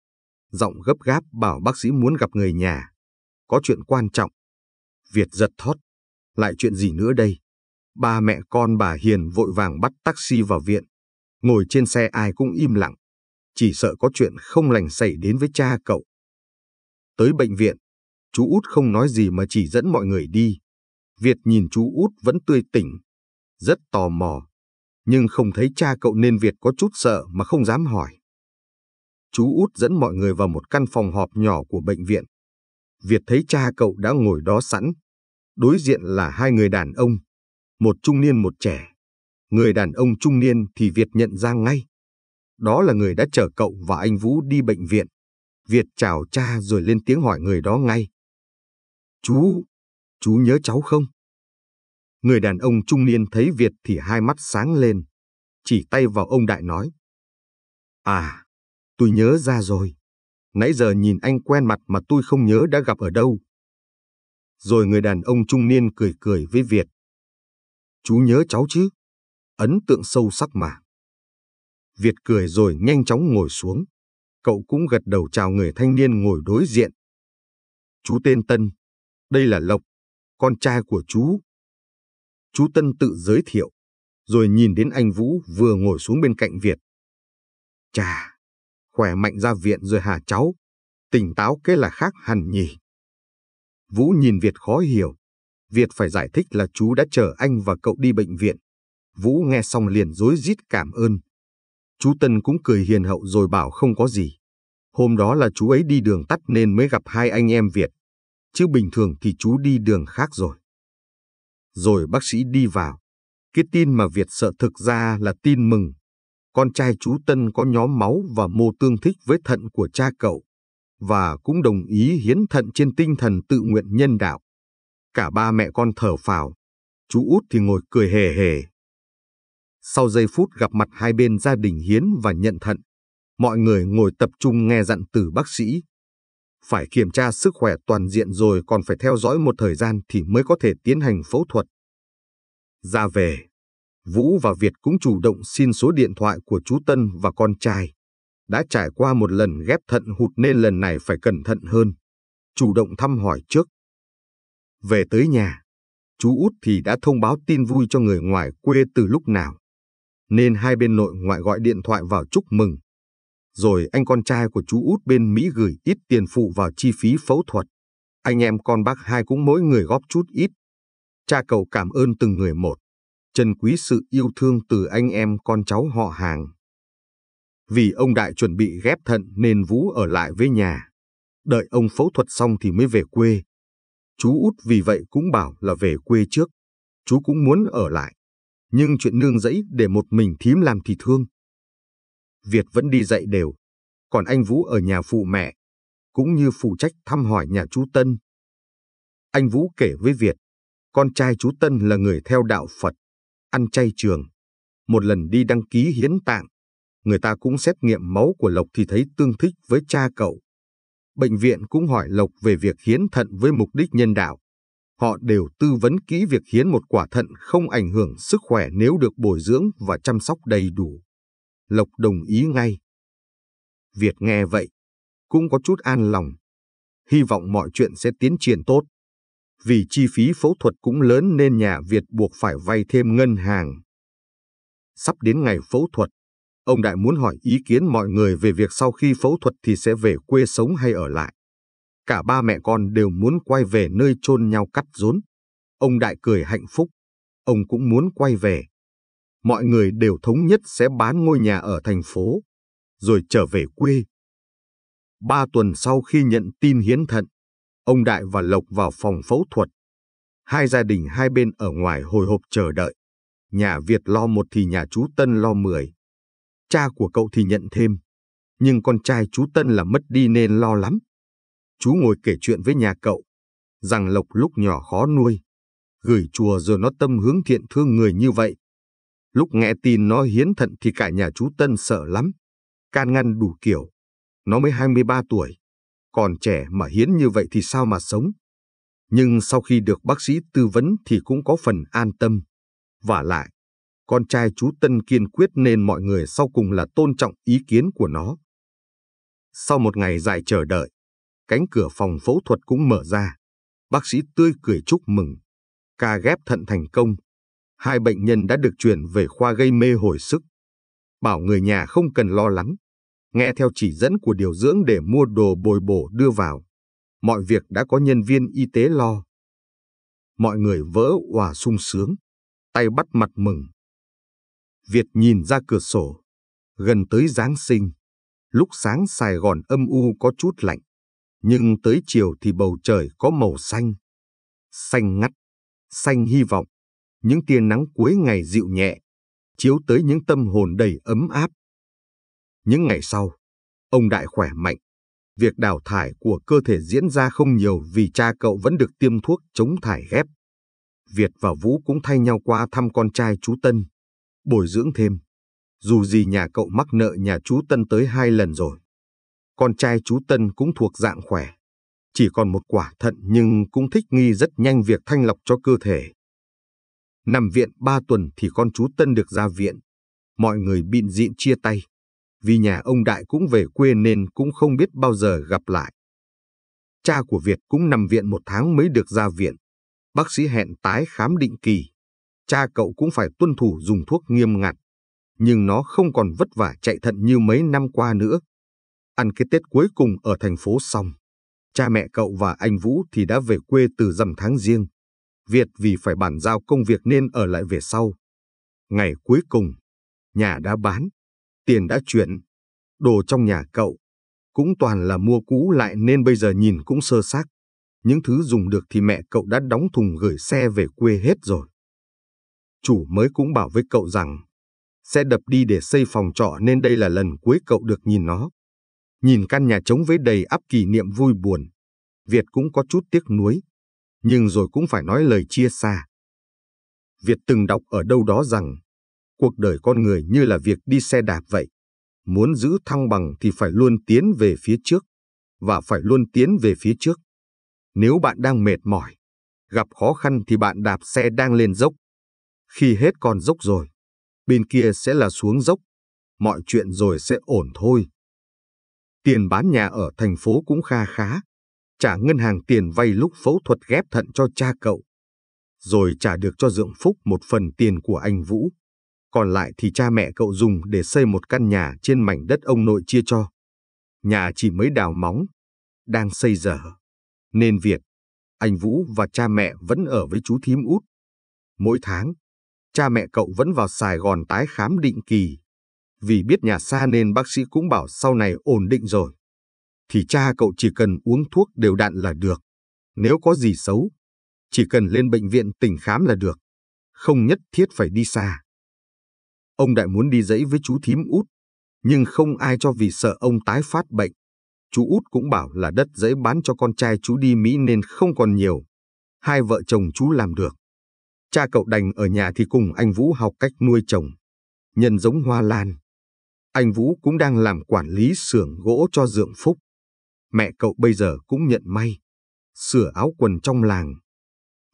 Giọng gấp gáp bảo bác sĩ muốn gặp người nhà. Có chuyện quan trọng. Việt giật thót. Lại chuyện gì nữa đây? Ba mẹ con bà Hiền vội vàng bắt taxi vào viện. Ngồi trên xe ai cũng im lặng. Chỉ sợ có chuyện không lành xảy đến với cha cậu. Tới bệnh viện, chú út không nói gì mà chỉ dẫn mọi người đi. Việt nhìn chú út vẫn tươi tỉnh, rất tò mò, nhưng không thấy cha cậu nên Việt có chút sợ mà không dám hỏi. Chú út dẫn mọi người vào một căn phòng họp nhỏ của bệnh viện. Việt thấy cha cậu đã ngồi đó sẵn. Đối diện là hai người đàn ông, một trung niên một trẻ. Người đàn ông trung niên thì Việt nhận ra ngay. Đó là người đã chở cậu và anh Vũ đi bệnh viện. Việt chào cha rồi lên tiếng hỏi người đó ngay. Chú, chú nhớ cháu không? Người đàn ông trung niên thấy Việt thì hai mắt sáng lên, chỉ tay vào ông Đại nói. À, tôi nhớ ra rồi. Nãy giờ nhìn anh quen mặt mà tôi không nhớ đã gặp ở đâu. Rồi người đàn ông trung niên cười cười với Việt. Chú nhớ cháu chứ? Ấn tượng sâu sắc mà. Việt cười rồi nhanh chóng ngồi xuống. Cậu cũng gật đầu chào người thanh niên ngồi đối diện. Chú tên Tân, đây là Lộc, con trai của chú. Chú Tân tự giới thiệu, rồi nhìn đến anh Vũ vừa ngồi xuống bên cạnh Việt. Chà, khỏe mạnh ra viện rồi hả cháu, tỉnh táo cái là khác hẳn nhỉ. Vũ nhìn Việt khó hiểu, Việt phải giải thích là chú đã chở anh và cậu đi bệnh viện. Vũ nghe xong liền rối rít cảm ơn. Chú Tân cũng cười hiền hậu rồi bảo không có gì. Hôm đó là chú ấy đi đường tắt nên mới gặp hai anh em Việt chứ bình thường thì chú đi đường khác rồi. Rồi bác sĩ đi vào. Cái tin mà Việt sợ thực ra là tin mừng. Con trai chú Tân có nhóm máu và mô tương thích với thận của cha cậu, và cũng đồng ý hiến thận trên tinh thần tự nguyện nhân đạo. Cả ba mẹ con thở phào, chú út thì ngồi cười hề hề. Sau giây phút gặp mặt hai bên gia đình hiến và nhận thận, mọi người ngồi tập trung nghe dặn từ bác sĩ phải kiểm tra sức khỏe toàn diện rồi còn phải theo dõi một thời gian thì mới có thể tiến hành phẫu thuật. Ra về, Vũ và Việt cũng chủ động xin số điện thoại của chú Tân và con trai. Đã trải qua một lần ghép thận hụt nên lần này phải cẩn thận hơn, chủ động thăm hỏi trước. Về tới nhà, chú Út thì đã thông báo tin vui cho người ngoài quê từ lúc nào. Nên hai bên nội ngoại gọi điện thoại vào chúc mừng, rồi anh con trai của chú út bên Mỹ gửi ít tiền phụ vào chi phí phẫu thuật. Anh em con bác hai cũng mỗi người góp chút ít. Cha cầu cảm ơn từng người một, trân quý sự yêu thương từ anh em con cháu họ hàng. Vì ông Đại chuẩn bị ghép thận nên Vũ ở lại với nhà. Đợi ông phẫu thuật xong thì mới về quê. Chú út vì vậy cũng bảo là về quê trước. Chú cũng muốn ở lại. Nhưng chuyện nương rẫy để một mình thím làm thì thương. Việt vẫn đi dạy đều, còn anh Vũ ở nhà phụ mẹ, cũng như phụ trách thăm hỏi nhà chú Tân. Anh Vũ kể với Việt, con trai chú Tân là người theo đạo Phật, ăn chay trường. Một lần đi đăng ký hiến tạng, người ta cũng xét nghiệm máu của Lộc thì thấy tương thích với cha cậu. Bệnh viện cũng hỏi Lộc về việc hiến thận với mục đích nhân đạo. Họ đều tư vấn kỹ việc hiến một quả thận không ảnh hưởng sức khỏe nếu được bồi dưỡng và chăm sóc đầy đủ. Lộc đồng ý ngay. Việt nghe vậy, cũng có chút an lòng. Hy vọng mọi chuyện sẽ tiến triển tốt. Vì chi phí phẫu thuật cũng lớn nên nhà Việt buộc phải vay thêm ngân hàng. Sắp đến ngày phẫu thuật, ông Đại muốn hỏi ý kiến mọi người về việc sau khi phẫu thuật thì sẽ về quê sống hay ở lại. Cả ba mẹ con đều muốn quay về nơi chôn nhau cắt rốn. Ông Đại cười hạnh phúc. Ông cũng muốn quay về mọi người đều thống nhất sẽ bán ngôi nhà ở thành phố, rồi trở về quê. Ba tuần sau khi nhận tin hiến thận, ông Đại và Lộc vào phòng phẫu thuật. Hai gia đình hai bên ở ngoài hồi hộp chờ đợi. Nhà Việt lo một thì nhà chú Tân lo mười. Cha của cậu thì nhận thêm. Nhưng con trai chú Tân là mất đi nên lo lắm. Chú ngồi kể chuyện với nhà cậu, rằng Lộc lúc nhỏ khó nuôi. Gửi chùa rồi nó tâm hướng thiện thương người như vậy, Lúc nghe tin nó hiến thận thì cả nhà chú Tân sợ lắm, can ngăn đủ kiểu. Nó mới 23 tuổi, còn trẻ mà hiến như vậy thì sao mà sống. Nhưng sau khi được bác sĩ tư vấn thì cũng có phần an tâm. Và lại, con trai chú Tân kiên quyết nên mọi người sau cùng là tôn trọng ý kiến của nó. Sau một ngày dài chờ đợi, cánh cửa phòng phẫu thuật cũng mở ra. Bác sĩ tươi cười chúc mừng. Ca ghép thận thành công. Hai bệnh nhân đã được chuyển về khoa gây mê hồi sức. Bảo người nhà không cần lo lắng. Nghe theo chỉ dẫn của điều dưỡng để mua đồ bồi bổ đưa vào. Mọi việc đã có nhân viên y tế lo. Mọi người vỡ hòa sung sướng, tay bắt mặt mừng. Việt nhìn ra cửa sổ. Gần tới Giáng sinh, lúc sáng Sài Gòn âm u có chút lạnh, nhưng tới chiều thì bầu trời có màu xanh. Xanh ngắt, xanh hy vọng, những tia nắng cuối ngày dịu nhẹ, chiếu tới những tâm hồn đầy ấm áp. Những ngày sau, ông Đại khỏe mạnh. Việc đào thải của cơ thể diễn ra không nhiều vì cha cậu vẫn được tiêm thuốc chống thải ghép. Việt và Vũ cũng thay nhau qua thăm con trai chú Tân, bồi dưỡng thêm. Dù gì nhà cậu mắc nợ nhà chú Tân tới hai lần rồi. Con trai chú Tân cũng thuộc dạng khỏe, chỉ còn một quả thận nhưng cũng thích nghi rất nhanh việc thanh lọc cho cơ thể. Nằm viện ba tuần thì con chú Tân được ra viện. Mọi người bịn diện chia tay. Vì nhà ông Đại cũng về quê nên cũng không biết bao giờ gặp lại. Cha của Việt cũng nằm viện một tháng mới được ra viện. Bác sĩ hẹn tái khám định kỳ. Cha cậu cũng phải tuân thủ dùng thuốc nghiêm ngặt. Nhưng nó không còn vất vả chạy thận như mấy năm qua nữa. Ăn cái Tết cuối cùng ở thành phố xong. Cha mẹ cậu và anh Vũ thì đã về quê từ rằm tháng riêng. Việt vì phải bàn giao công việc nên ở lại về sau. Ngày cuối cùng, nhà đã bán, tiền đã chuyển, đồ trong nhà cậu cũng toàn là mua cũ lại nên bây giờ nhìn cũng sơ xác. Những thứ dùng được thì mẹ cậu đã đóng thùng gửi xe về quê hết rồi. Chủ mới cũng bảo với cậu rằng sẽ đập đi để xây phòng trọ nên đây là lần cuối cậu được nhìn nó. Nhìn căn nhà trống với đầy ắp kỷ niệm vui buồn, Việt cũng có chút tiếc nuối nhưng rồi cũng phải nói lời chia xa. Việt từng đọc ở đâu đó rằng, cuộc đời con người như là việc đi xe đạp vậy. Muốn giữ thăng bằng thì phải luôn tiến về phía trước, và phải luôn tiến về phía trước. Nếu bạn đang mệt mỏi, gặp khó khăn thì bạn đạp xe đang lên dốc. Khi hết con dốc rồi, bên kia sẽ là xuống dốc, mọi chuyện rồi sẽ ổn thôi. Tiền bán nhà ở thành phố cũng kha khá, trả ngân hàng tiền vay lúc phẫu thuật ghép thận cho cha cậu, rồi trả được cho Dượng Phúc một phần tiền của anh Vũ. Còn lại thì cha mẹ cậu dùng để xây một căn nhà trên mảnh đất ông nội chia cho. Nhà chỉ mới đào móng, đang xây dở. Nên việc, anh Vũ và cha mẹ vẫn ở với chú thím út. Mỗi tháng, cha mẹ cậu vẫn vào Sài Gòn tái khám định kỳ. Vì biết nhà xa nên bác sĩ cũng bảo sau này ổn định rồi thì cha cậu chỉ cần uống thuốc đều đặn là được. Nếu có gì xấu, chỉ cần lên bệnh viện tỉnh khám là được, không nhất thiết phải đi xa. Ông đại muốn đi dãy với chú thím út, nhưng không ai cho vì sợ ông tái phát bệnh. Chú út cũng bảo là đất dãy bán cho con trai chú đi Mỹ nên không còn nhiều. Hai vợ chồng chú làm được. Cha cậu đành ở nhà thì cùng anh Vũ học cách nuôi chồng, nhân giống hoa lan. Anh Vũ cũng đang làm quản lý xưởng gỗ cho Dượng Phúc mẹ cậu bây giờ cũng nhận may, sửa áo quần trong làng.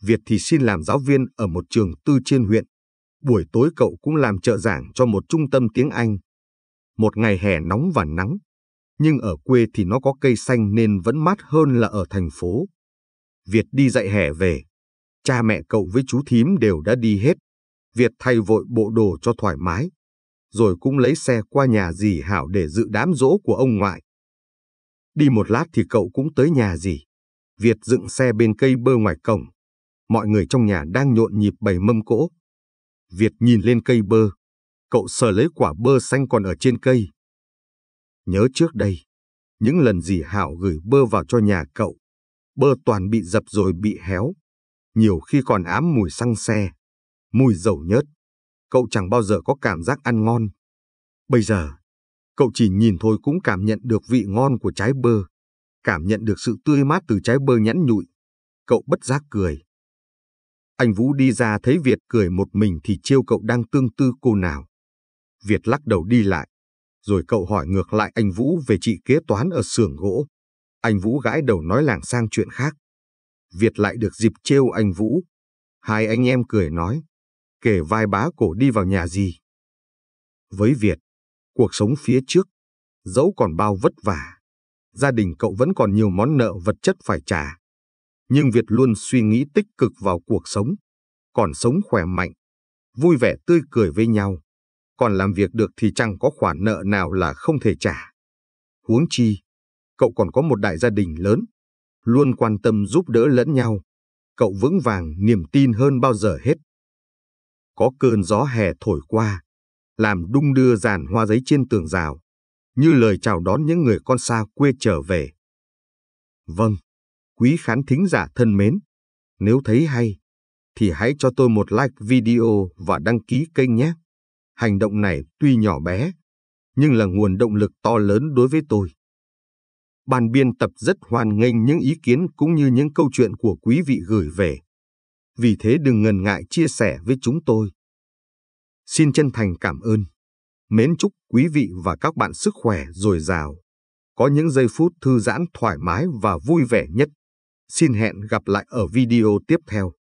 Việt thì xin làm giáo viên ở một trường tư trên huyện. Buổi tối cậu cũng làm trợ giảng cho một trung tâm tiếng Anh. Một ngày hè nóng và nắng, nhưng ở quê thì nó có cây xanh nên vẫn mát hơn là ở thành phố. Việt đi dạy hè về, cha mẹ cậu với chú thím đều đã đi hết. Việt thay vội bộ đồ cho thoải mái, rồi cũng lấy xe qua nhà dì Hảo để dự đám rỗ của ông ngoại. Đi một lát thì cậu cũng tới nhà gì. Việt dựng xe bên cây bơ ngoài cổng. Mọi người trong nhà đang nhộn nhịp bày mâm cỗ. Việt nhìn lên cây bơ. Cậu sờ lấy quả bơ xanh còn ở trên cây. Nhớ trước đây, những lần dì Hảo gửi bơ vào cho nhà cậu, bơ toàn bị dập rồi bị héo. Nhiều khi còn ám mùi xăng xe, mùi dầu nhớt. Cậu chẳng bao giờ có cảm giác ăn ngon. Bây giờ, Cậu chỉ nhìn thôi cũng cảm nhận được vị ngon của trái bơ, cảm nhận được sự tươi mát từ trái bơ nhẵn nhụi. Cậu bất giác cười. Anh Vũ đi ra thấy Việt cười một mình thì chiêu cậu đang tương tư cô nào. Việt lắc đầu đi lại, rồi cậu hỏi ngược lại anh Vũ về chị kế toán ở xưởng gỗ. Anh Vũ gãi đầu nói làng sang chuyện khác. Việt lại được dịp trêu anh Vũ. Hai anh em cười nói, kể vai bá cổ đi vào nhà gì. Với Việt, Cuộc sống phía trước, dẫu còn bao vất vả, gia đình cậu vẫn còn nhiều món nợ vật chất phải trả. Nhưng Việt luôn suy nghĩ tích cực vào cuộc sống, còn sống khỏe mạnh, vui vẻ tươi cười với nhau. Còn làm việc được thì chẳng có khoản nợ nào là không thể trả. Huống chi, cậu còn có một đại gia đình lớn, luôn quan tâm giúp đỡ lẫn nhau. Cậu vững vàng niềm tin hơn bao giờ hết. Có cơn gió hè thổi qua, làm đung đưa dàn hoa giấy trên tường rào, như lời chào đón những người con xa quê trở về. Vâng, quý khán thính giả thân mến, nếu thấy hay, thì hãy cho tôi một like video và đăng ký kênh nhé. Hành động này tuy nhỏ bé, nhưng là nguồn động lực to lớn đối với tôi. Ban biên tập rất hoan nghênh những ý kiến cũng như những câu chuyện của quý vị gửi về. Vì thế đừng ngần ngại chia sẻ với chúng tôi. Xin chân thành cảm ơn. Mến chúc quý vị và các bạn sức khỏe dồi dào, có những giây phút thư giãn thoải mái và vui vẻ nhất. Xin hẹn gặp lại ở video tiếp theo.